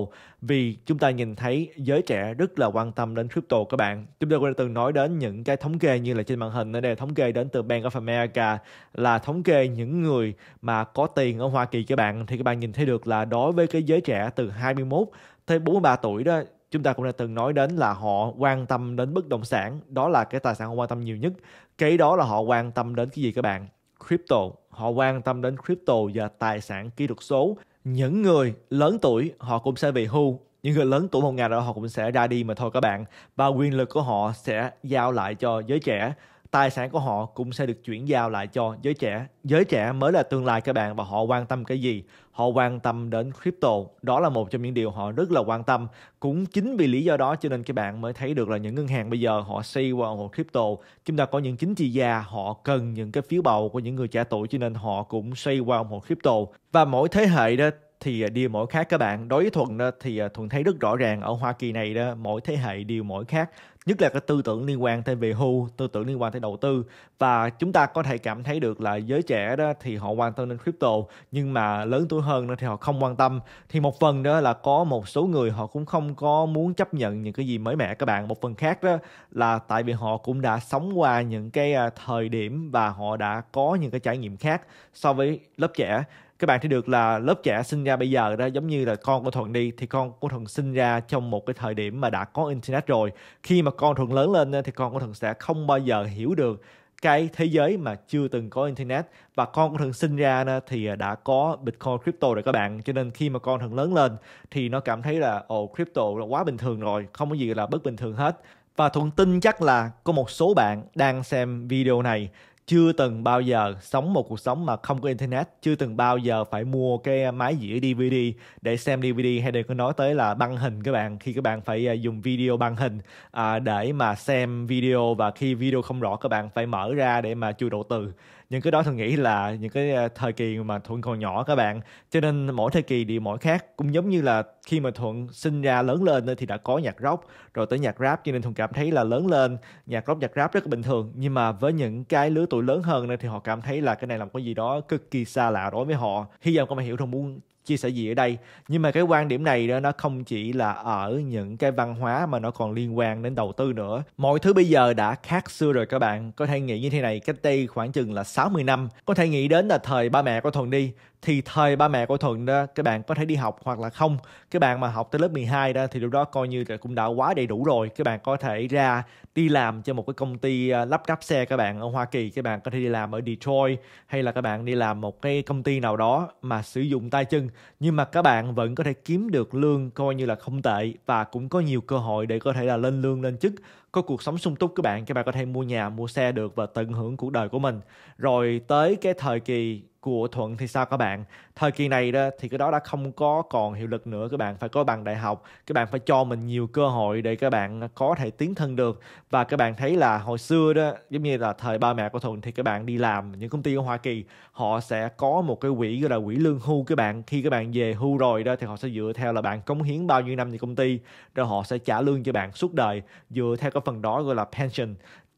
vì chúng ta nhìn thấy giới trẻ rất là quan tâm đến crypto các bạn chúng tôi đã từng nói đến những cái thống kê như là trên màn hình ở đây thống kê đến từ Bank of America là thống kê những người mà có tiền ở Hoa Kỳ các bạn thì các bạn nhìn thấy được là đối với cái giới trẻ từ 21 tới 43 tuổi đó chúng ta cũng đã từng nói đến là họ quan tâm đến bất động sản đó là cái tài sản họ quan tâm nhiều nhất cái đó là họ quan tâm đến cái gì các bạn crypto họ quan tâm đến crypto và tài sản kỹ thuật số những người lớn tuổi họ cũng sẽ về hưu những người lớn tuổi một ngày đó họ cũng sẽ ra đi mà thôi các bạn và quyền lực của họ sẽ giao lại cho giới trẻ tài sản của họ cũng sẽ được chuyển giao lại cho giới trẻ. Giới trẻ mới là tương lai các bạn và họ quan tâm cái gì? Họ quan tâm đến crypto. Đó là một trong những điều họ rất là quan tâm. Cũng chính vì lý do đó cho nên các bạn mới thấy được là những ngân hàng bây giờ họ xây qua ủng hộ crypto. Chúng ta có những chính trị gia họ cần những cái phiếu bầu của những người trẻ tuổi cho nên họ cũng xây qua ủng hộ crypto. Và mỗi thế hệ đó thì điều mỗi khác các bạn đối với thuận đó thì thuận thấy rất rõ ràng ở hoa kỳ này đó mỗi thế hệ điều mỗi khác nhất là cái tư tưởng liên quan tới về hưu tư tưởng liên quan tới đầu tư và chúng ta có thể cảm thấy được là giới trẻ đó thì họ quan tâm đến crypto nhưng mà lớn tuổi hơn nữa thì họ không quan tâm thì một phần đó là có một số người họ cũng không có muốn chấp nhận những cái gì mới mẻ các bạn một phần khác đó là tại vì họ cũng đã sống qua những cái à, thời điểm và họ đã có những cái trải nghiệm khác so với lớp trẻ các bạn thấy được là lớp trẻ sinh ra bây giờ đó giống như là con của thuận đi thì con của thuận sinh ra trong một cái thời điểm mà đã có internet rồi khi mà con thuận lớn lên thì con của thuận sẽ không bao giờ hiểu được cái thế giới mà chưa từng có internet và con của thuận sinh ra thì đã có bitcoin crypto rồi các bạn cho nên khi mà con thuận lớn lên thì nó cảm thấy là ồ oh, crypto là quá bình thường rồi không có gì là bất bình thường hết và thuận tin chắc là có một số bạn đang xem video này chưa từng bao giờ sống một cuộc sống mà không có internet chưa từng bao giờ phải mua cái máy dĩa DVD để xem DVD hay đừng có nói tới là băng hình các bạn khi các bạn phải à, dùng video băng hình à, để mà xem video và khi video không rõ các bạn phải mở ra để mà chui độ từ những cái đó thường nghĩ là những cái ờ, thời kỳ mà thuận còn nhỏ các bạn cho nên mỗi thời kỳ đều mỗi khác cũng giống như là khi mà thuận sinh ra lớn lên thì đã có nhạc rock rồi tới nhạc rap cho nên thuận cảm thấy là lớn lên nhạc rock nhạc rap rất là bình thường nhưng mà với những cái lứa tuổi lớn hơn thì họ cảm thấy là cái này là một cái gì đó cực kỳ xa lạ đối với họ hy vọng các bạn hiểu thuận muốn chia sẻ gì ở đây nhưng mà cái quan điểm này đó nó không chỉ là ở những cái văn hóa mà nó còn liên quan đến đầu tư nữa mọi thứ bây giờ đã khác xưa rồi các bạn có thể nghĩ như thế này cách đây khoảng chừng là 60 năm có thể nghĩ đến là thời ba mẹ của thuần đi thì thời ba mẹ của Thuận đó các bạn có thể đi học hoặc là không các bạn mà học tới lớp 12 đó thì lúc đó coi như là cũng đã quá đầy đủ rồi các bạn có thể ra đi làm cho một cái công ty ờ, lắp ráp xe các bạn ở Hoa Kỳ các bạn có thể đi làm ở Detroit hay là các bạn đi làm một cái công ty nào đó mà sử dụng tay chân nhưng mà các bạn vẫn có thể kiếm được lương coi như là không tệ và cũng có nhiều cơ hội để có thể là lên lương lên chức có cuộc sống sung túc các bạn các bạn có thể mua nhà mua xe được và tận hưởng cuộc đời của mình rồi tới cái thời kỳ của thuận thì sao các bạn thời kỳ này đó thì cái đó đã không có còn hiệu lực nữa các bạn phải có bằng đại học các bạn phải cho mình nhiều cơ hội để các bạn có thể tiến thân được và các bạn thấy là hồi xưa đó giống như là thời ba mẹ của thuận thì các bạn đi làm những công ty ở hoa kỳ họ sẽ có một cái quỹ gọi là quỹ lương hưu các bạn khi các bạn về hưu rồi đó thì họ sẽ dựa theo là bạn cống hiến bao nhiêu năm thì công ty rồi họ sẽ trả lương cho bạn suốt đời dựa theo cái phần đó gọi là pension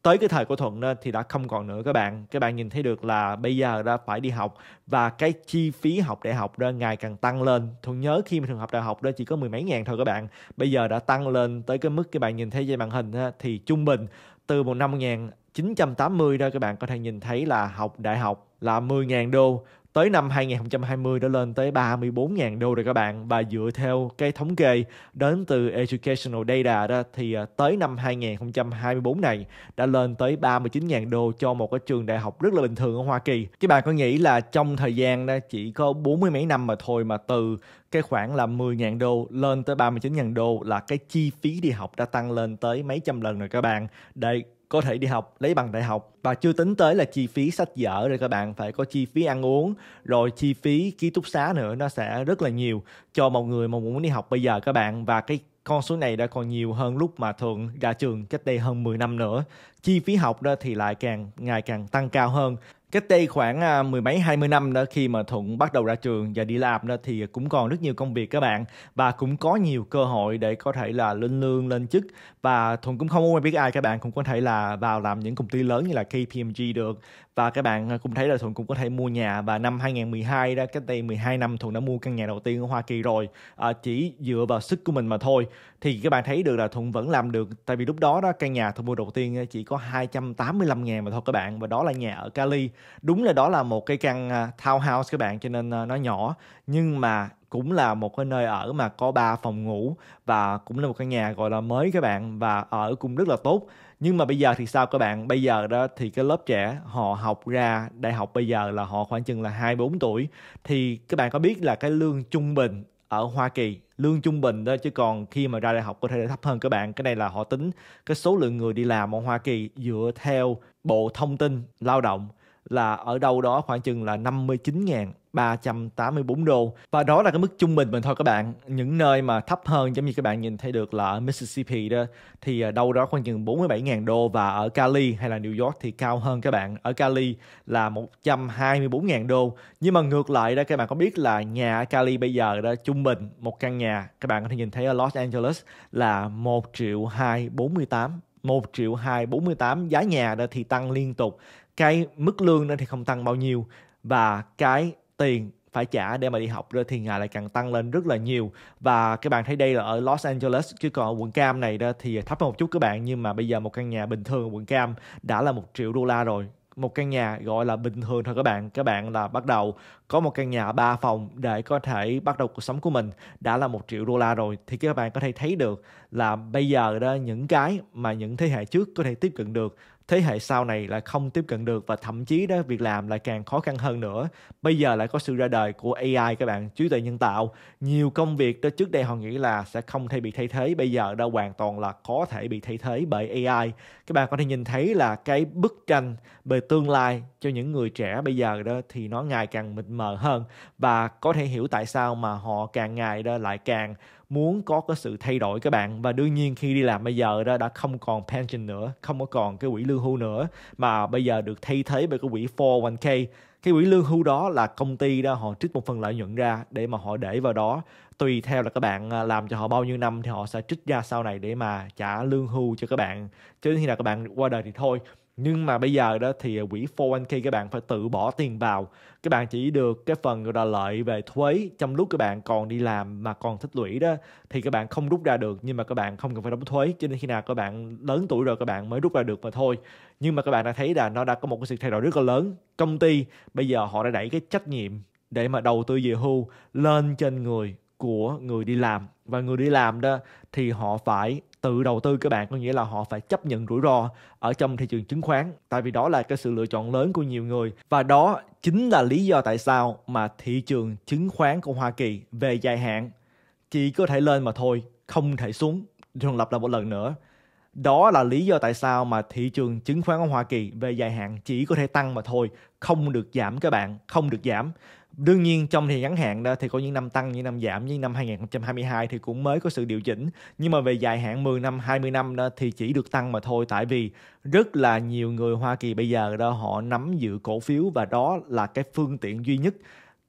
tới cái thời của thuận đó, thì đã không còn nữa các bạn các bạn nhìn thấy được là bây giờ đã phải đi học và cái chi phí học đại học đó ngày càng tăng lên thuận nhớ khi mà thường học đại học đó chỉ có mười mấy ngàn thôi các bạn bây giờ đã tăng lên tới cái mức các bạn nhìn thấy trên màn hình đó, thì trung bình từ một năm 1980 đó các bạn có thể nhìn thấy là học đại học là 10.000 đô tới năm 2020 đã lên tới 34.000 đô rồi các bạn và dựa theo cái thống kê đến từ Educational Data đó thì à, tới năm 2024 này đã lên tới 39.000 đô cho một cái trường đại học rất là bình thường ở Hoa Kỳ. Các bạn có nghĩ là trong thời gian đó chỉ có 40 mấy năm mà thôi mà từ cái khoảng là 10.000 đô lên tới 39.000 đô là cái chi phí đi học đã tăng lên tới mấy trăm lần rồi các bạn. Đây có thể đi học lấy bằng đại học và chưa tính tới là chi phí sách vở rồi các bạn phải có chi phí ăn uống rồi chi phí ký túc xá nữa nó sẽ rất là nhiều cho một người mà muốn đi học bây giờ các bạn và cái con số này đã còn nhiều hơn lúc mà thường ra trường cách đây hơn 10 năm nữa. Chi phí học đó thì lại càng ngày càng tăng cao hơn cách đây khoảng à, mười mấy hai mươi năm đó khi mà thuận bắt đầu ra trường và đi làm đó thì cũng còn rất nhiều công việc các bạn và cũng có nhiều cơ hội để có thể là lên lương lên chức và thuận cũng không muốn quen biết ai các bạn cũng có thể là vào làm những công ty lớn như là kpmg được và các bạn cũng thấy là Thuận cũng có thể mua nhà và năm 2012 đó cách đây 12 năm Thuận đã mua căn nhà đầu tiên ở Hoa Kỳ rồi à, chỉ dựa vào sức của mình mà thôi thì các bạn thấy được là Thuận vẫn làm được tại vì lúc đó đó căn nhà Thuận mua đầu tiên chỉ có 285 ngàn mà thôi các bạn và đó là nhà ở Cali đúng là đó là một cái căn à, townhouse các bạn cho nên à, nó nhỏ nhưng mà cũng là một cái nơi ở mà có 3 phòng ngủ và cũng là một căn nhà gọi là mới các bạn và ở cũng rất là tốt nhưng mà bây giờ thì sao các bạn bây giờ đó thì cái lớp trẻ họ học ra đại học bây giờ là họ khoảng chừng là hai bốn tuổi thì các bạn có biết là cái lương trung bình ở Hoa Kỳ lương trung bình đó chứ còn khi mà ra đại học có thể là thấp hơn các bạn cái này là họ tính cái số lượng người đi làm ở Hoa Kỳ dựa theo Bộ Thông tin Lao động là ở đâu đó khoảng chừng là 59.000 384 đô và đó là cái mức trung bình mình thôi các bạn những nơi mà thấp hơn giống như các bạn nhìn thấy được là ở Mississippi đó thì à, đâu đó khoảng chừng 47.000 đô và ở Cali hay là New York thì cao hơn các bạn ở Cali là 124.000 đô nhưng mà ngược lại đó các bạn có biết là nhà ở Cali bây giờ đó trung bình một căn nhà các bạn có thể nhìn thấy ở Los Angeles là 1 triệu 248 1 triệu 248 giá nhà đó thì tăng liên tục cái mức lương đó thì không tăng bao nhiêu và cái tiền phải trả để mà đi học rồi thì ngày lại càng tăng lên rất là nhiều và các bạn thấy đây là ở Los Angeles chứ còn ở quận Cam này đó thì thấp hơn một chút các bạn nhưng mà bây giờ một căn nhà bình thường ở quận Cam đã là một triệu đô la rồi một căn nhà gọi là bình thường thôi các bạn các bạn là bắt đầu có một căn nhà 3 phòng để có thể bắt đầu cuộc sống của mình đã là một triệu đô la rồi thì các bạn có thể thấy được là bây giờ đó những cái mà những thế hệ trước có thể tiếp cận được thế hệ sau này là không tiếp cận được và thậm chí đó việc làm lại càng khó khăn hơn nữa bây giờ lại có sự ra đời của AI các bạn trí tuệ nhân tạo nhiều công việc đó trước đây họ nghĩ là sẽ không thể bị thay thế bây giờ đã hoàn toàn là có thể bị thay thế bởi AI các bạn có thể nhìn thấy là cái bức tranh về tương lai cho những người trẻ bây giờ đó thì nó ngày càng mịt mờ hơn và có thể hiểu tại sao mà họ càng ngày đó lại càng muốn có cái sự thay đổi các bạn và đương nhiên khi đi làm bây giờ đó đã không còn pension nữa không có còn cái quỹ lương hưu nữa mà bây giờ được thay thế bởi cái quỹ 401k cái quỹ lương hưu đó là công ty đó họ trích một phần lợi nhuận ra để mà họ để vào đó tùy theo là các bạn à, làm cho họ bao nhiêu năm thì họ sẽ trích ra sau này để mà trả lương hưu cho các bạn chứ khi nào các bạn qua đời thì thôi nhưng mà bây giờ đó thì quỹ 401k các bạn phải tự bỏ tiền vào các bạn chỉ được cái phần gọi là lợi về thuế trong lúc các bạn còn đi làm mà còn tích lũy đó thì các bạn không rút ra được nhưng mà các bạn không cần phải đóng thuế cho nên khi nào các bạn lớn tuổi rồi các bạn mới rút ra được mà thôi nhưng mà các bạn đã thấy là nó đã có một cái sự thay đổi rất là lớn công ty bây giờ họ đã đẩy cái trách nhiệm để mà đầu tư về hưu lên trên người của người đi làm và người đi làm đó thì họ phải tự đầu tư các bạn có nghĩa là họ phải chấp nhận rủi ro ở trong thị trường chứng khoán tại vì đó là cái sự lựa chọn lớn của nhiều người và đó chính là lý do tại sao mà thị trường chứng khoán của Hoa Kỳ về dài hạn chỉ có thể lên mà thôi không thể xuống thường lập lại một lần nữa đó là lý do tại sao mà thị trường chứng khoán của Hoa Kỳ về dài hạn chỉ có thể tăng mà thôi không được giảm các bạn không được giảm đương nhiên trong thì ngắn hạn đó thì có những năm tăng những năm giảm như năm 2022 thì cũng mới có sự điều chỉnh nhưng mà về dài hạn 10 năm 20 năm đó thì chỉ được tăng mà thôi tại vì rất là nhiều người Hoa Kỳ bây giờ đó họ nắm giữ cổ phiếu và đó là cái phương tiện duy nhất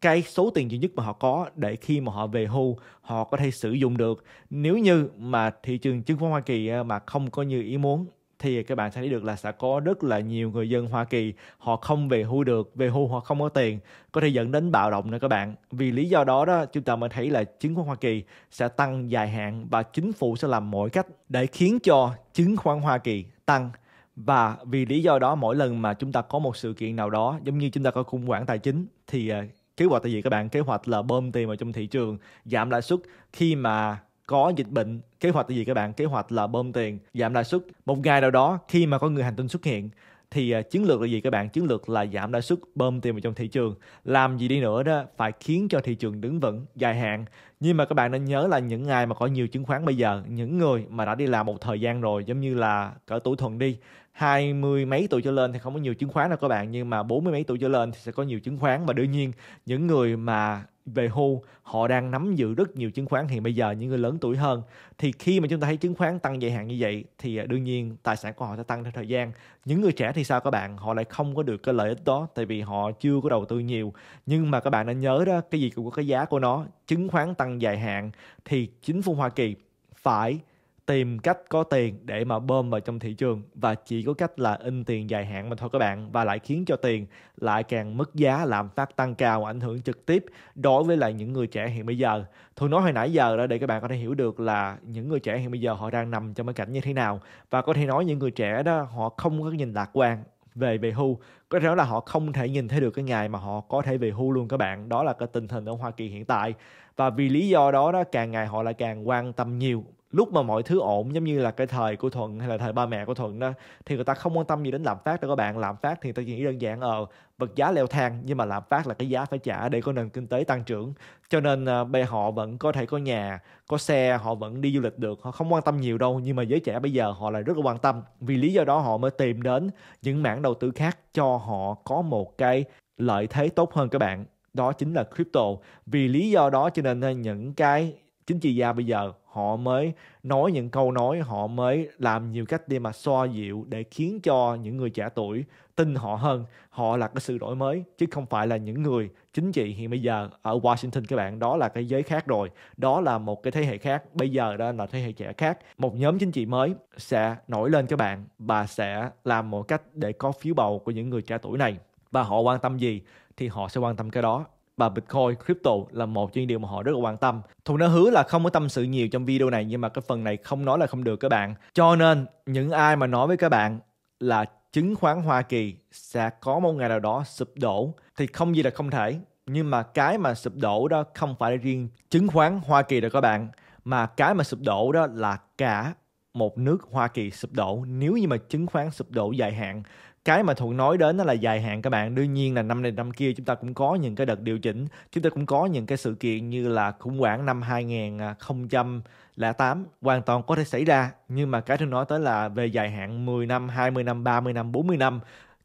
cái số tiền duy nhất mà họ có để khi mà họ về hưu họ có thể sử dụng được nếu như mà thị trường chứng khoán Hoa Kỳ mà không có như ý muốn thì các bạn sẽ thấy được là sẽ có rất là nhiều người dân Hoa Kỳ họ không về hưu được, về hưu họ không có tiền, có thể dẫn đến bạo động nữa các bạn. Vì lý do đó đó chúng ta mới thấy là chứng khoán Hoa Kỳ sẽ tăng dài hạn và chính phủ sẽ làm mọi cách để khiến cho chứng khoán Hoa Kỳ tăng và vì lý do đó mỗi lần mà chúng ta có một sự kiện nào đó giống như chúng ta có khủng hoảng tài chính thì ờ, kế hoạch tại vì các bạn kế hoạch là bơm tiền vào trong thị trường giảm lãi suất khi mà có dịch bệnh kế hoạch là gì các bạn kế hoạch là bơm tiền giảm lãi suất một ngày nào đó khi mà có người hành tinh xuất hiện thì à, chiến lược là gì các bạn chiến lược là giảm lãi suất bơm tiền vào trong thị trường làm gì đi nữa đó phải khiến cho thị trường đứng vững dài hạn nhưng mà các bạn nên nhớ là những ai mà có nhiều chứng khoán bây giờ những người mà đã đi làm một thời gian rồi giống như là cỡ tuổi thuần đi hai mươi mấy tuổi trở lên thì không có nhiều chứng khoán đâu các bạn nhưng mà bốn mươi mấy tuổi trở lên thì sẽ có nhiều chứng khoán và đương nhiên những người mà về hưu họ đang nắm giữ rất nhiều chứng khoán hiện bây giờ những người lớn tuổi hơn thì khi mà chúng ta thấy chứng khoán tăng dài hạn như vậy thì à, đương nhiên tài sản của họ sẽ tăng theo thời gian những người trẻ thì sao các bạn họ lại không có được cái lợi ích đó tại vì họ chưa có đầu tư nhiều nhưng mà các bạn nên nhớ đó cái gì cũng có cái giá của nó chứng khoán tăng dài hạn thì chính phủ Hoa Kỳ phải tìm cách có tiền để mà bơm vào trong thị trường và chỉ có cách là in tiền dài hạn mà thôi các bạn và lại khiến cho tiền lại càng mất giá làm phát tăng cao ảnh hưởng trực tiếp đối với lại những người trẻ hiện bây giờ thường nói hồi nãy giờ đó để các bạn có thể hiểu được là những người trẻ hiện bây giờ họ đang nằm trong cái cảnh như thế nào và có thể nói những người trẻ đó họ không có nhìn lạc quan về về hưu có thể nói là họ không thể nhìn thấy được cái ngày mà họ có thể về hưu luôn các bạn đó là cái tình hình ở Hoa Kỳ hiện tại và vì lý do đó đó càng ngày họ lại càng quan tâm nhiều lúc mà mọi thứ ổn giống như là cái thời của thuận hay là thời ba mẹ của thuận đó thì người ta không quan tâm gì đến lạm phát đâu các bạn lạm phát thì tôi chỉ nghĩ đơn giản ờ vật giá leo thang nhưng mà lạm phát là cái giá phải trả để có nền kinh tế tăng trưởng cho nên ờ, bây họ vẫn có thể có nhà có xe họ vẫn đi du lịch được họ không quan tâm nhiều đâu nhưng mà giới trẻ bây giờ họ lại rất là quan tâm vì lý do đó họ mới tìm đến những mảng đầu tư khác cho họ có một cái lợi thế tốt hơn các bạn đó chính là crypto vì lý do đó cho nên ờ, những cái chính trị gia bây giờ họ mới nói những câu nói họ mới làm nhiều cách để mà xoa dịu để khiến cho những người trẻ tuổi tin họ hơn họ là cái sự đổi mới chứ không phải là những người chính trị hiện bây giờ ở Washington các bạn đó là cái giới khác rồi đó là một cái thế hệ khác bây giờ đó là thế hệ trẻ khác một nhóm chính trị mới sẽ nổi lên các bạn và sẽ làm một cách để có phiếu bầu của những người trẻ tuổi này và họ quan tâm gì thì họ sẽ quan tâm cái đó và Bitcoin, crypto là một chuyên điều mà họ rất là quan tâm. Thuận đã hứa là không có tâm sự nhiều trong video này nhưng mà cái phần này không nói là không được các bạn. Cho nên những ai mà nói với các bạn là chứng khoán Hoa Kỳ sẽ có một ngày nào đó sụp đổ thì không gì là không thể. Nhưng mà cái mà sụp đổ đó không phải là riêng chứng khoán Hoa Kỳ đâu các bạn mà cái mà sụp đổ đó là cả một nước Hoa Kỳ sụp đổ nếu như mà chứng khoán sụp đổ dài hạn cái mà thuận nói đến nó là dài hạn các bạn đương nhiên là năm này năm kia chúng ta cũng có những cái đợt điều chỉnh chúng ta cũng có những cái sự kiện như là khủng hoảng năm 2008 hoàn toàn có thể xảy ra nhưng mà cái tôi nói tới là về dài hạn 10 năm 20 năm 30 năm 40 năm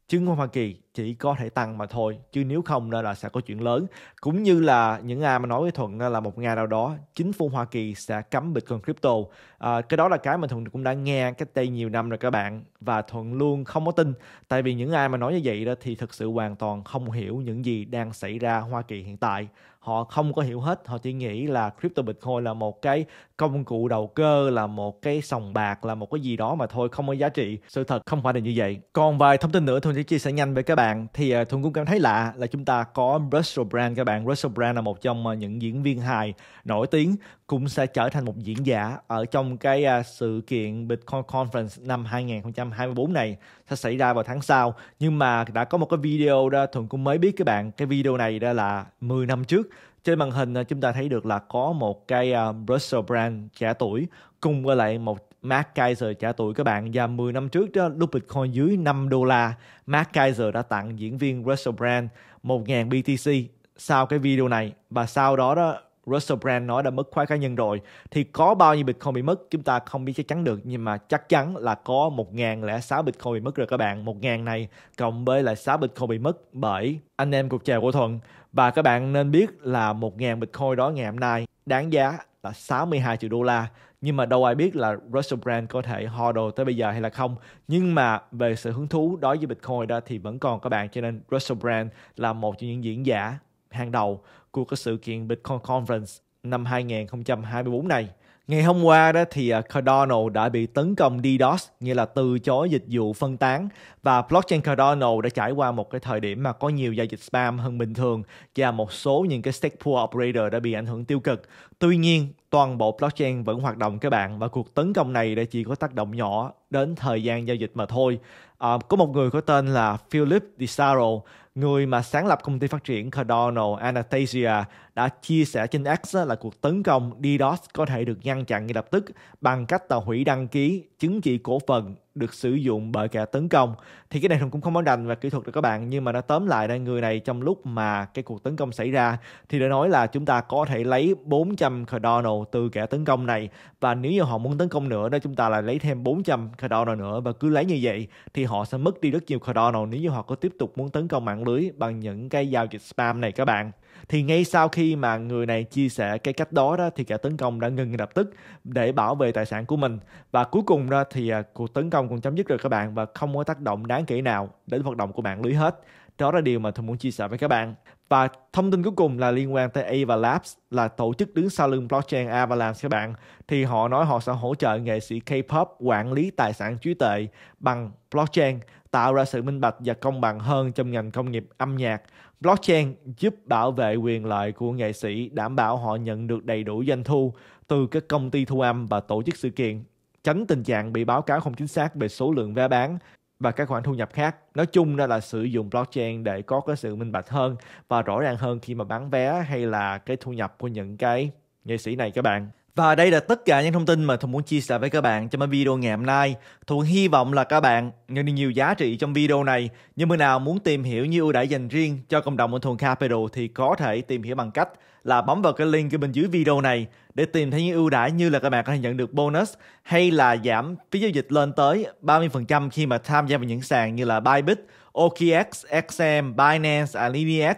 chứng khoán Hoa Kỳ chỉ có thể tăng mà thôi chứ nếu không là sẽ có chuyện lớn cũng như là những ai mà nói với thuận là một ngày nào đó chính phủ hoa kỳ sẽ cấm bitcoin crypto à, cái đó là cái mà thuận cũng đã nghe cách đây nhiều năm rồi các bạn và thuận luôn không có tin tại vì những ai mà nói như vậy đó thì thực sự hoàn toàn không hiểu những gì đang xảy ra hoa kỳ hiện tại họ không có hiểu hết họ chỉ nghĩ là crypto bitcoin là một cái công cụ đầu cơ là một cái sòng bạc là một cái gì đó mà thôi không có giá trị sự thật không phải là như vậy còn vài thông tin nữa thuần sẽ chia sẻ nhanh với các bạn thì uh, thuần cũng cảm thấy lạ là chúng ta có Russell Brand các bạn Russell Brand là một trong uh, những diễn viên hài nổi tiếng cũng sẽ trở thành một diễn giả ở trong cái uh, sự kiện Bitcoin Conference năm 2024 này sẽ xảy ra vào tháng sau nhưng mà đã có một cái video đó thuần cũng mới biết các bạn cái video này đó là 10 năm trước trên màn hình à, chúng ta thấy được là có một cái à, Russell Brand trẻ tuổi cùng với lại một Mark Kaiser trẻ tuổi các bạn và 10 năm trước đó lúc Bitcoin dưới 5 đô la Mark Kaiser đã tặng diễn viên Russell Brand 1.000 BTC sau cái video này và sau đó đó Russell Brand nói đã mất khóa cá nhân rồi thì có bao nhiêu Bitcoin bị mất chúng ta không biết chắc chắn được nhưng mà chắc chắn là có 1.006 Bitcoin bị mất rồi các bạn 1.000 này cộng với lại 6 Bitcoin bị mất bởi anh em cuộc chèo của Thuận và các bạn nên biết là 1.000 Bitcoin đó ngày hôm nay đáng giá là 62 triệu đô la. Nhưng mà đâu ai biết là Russell Brand có thể ho tới bây giờ hay là không. Nhưng mà về sự hứng thú đối với Bitcoin đó thì vẫn còn các bạn. Cho nên Russell Brand là một trong những diễn giả hàng đầu của cái sự kiện Bitcoin Conference năm 2024 này. Ngày hôm qua đó thì à, Cardano đã bị tấn công DDoS, nghĩa là từ chối dịch vụ phân tán và blockchain Cardano đã trải qua một cái thời điểm mà có nhiều giao dịch spam hơn bình thường và một số những cái stake pool operator đã bị ảnh hưởng tiêu cực. Tuy nhiên, toàn bộ blockchain vẫn hoạt động các bạn và cuộc tấn công này đã chỉ có tác động nhỏ đến thời gian giao dịch mà thôi. À, có một người có tên là Philip DiSaro, người mà sáng lập công ty phát triển Cardano Anastasia đã chia sẻ trên X là cuộc tấn công DDoS có thể được ngăn chặn ngay lập tức bằng cách là hủy đăng ký chứng chỉ cổ phần được sử dụng bởi kẻ tấn công thì cái này cũng không có đành và kỹ thuật được các bạn nhưng mà nó tóm lại là người này trong lúc mà cái cuộc tấn công xảy ra thì đã nói là chúng ta có thể lấy 400 cardano từ kẻ tấn công này và nếu như họ muốn tấn công nữa đó chúng ta lại lấy thêm 400 cardano nữa và cứ lấy như vậy thì họ sẽ mất đi rất nhiều cardano nếu như họ có tiếp tục muốn tấn công mạng lưới bằng những cái giao dịch spam này các bạn thì ngay sau khi mà người này chia sẻ cái cách đó đó thì kẻ tấn công đã ngừng lập tức để bảo vệ tài sản của mình và cuối cùng đó thì à, cuộc tấn công cũng chấm dứt rồi các bạn và không có tác động đáng kể nào đến hoạt động của mạng lưới hết đó là điều mà tôi muốn chia sẻ với các bạn và thông tin cuối cùng là liên quan tới Ava Labs là tổ chức đứng sau lưng blockchain Avalanche các bạn thì họ nói họ sẽ hỗ trợ nghệ sĩ K-pop quản lý tài sản trí tuệ bằng blockchain tạo ra sự minh bạch và công bằng hơn trong ngành công nghiệp âm nhạc. Blockchain giúp bảo vệ quyền lợi của nghệ sĩ, đảm bảo họ nhận được đầy đủ doanh thu từ các công ty thu âm và tổ chức sự kiện, tránh tình trạng bị báo cáo không chính xác về số lượng vé bán và các khoản thu nhập khác. Nói chung ra là sử dụng blockchain để có cái sự minh bạch hơn và rõ ràng hơn khi mà bán vé hay là cái thu nhập của những cái nghệ sĩ này các bạn. Và đây là tất cả những thông tin mà Thuận muốn chia sẻ với các bạn trong video ngày hôm nay. Thuận hy vọng là các bạn nhận được nhiều giá trị trong video này. Nhưng người nào muốn tìm hiểu những ưu đãi dành riêng cho cộng đồng của Thuận Capital thì có thể tìm hiểu bằng cách là bấm vào cái link ở bên dưới video này để tìm thấy những ưu đãi như là các bạn có thể nhận được bonus hay là giảm phí giao dịch lên tới 30% khi mà tham gia vào những sàn như là Bybit, OKX, XM, Binance, AliEx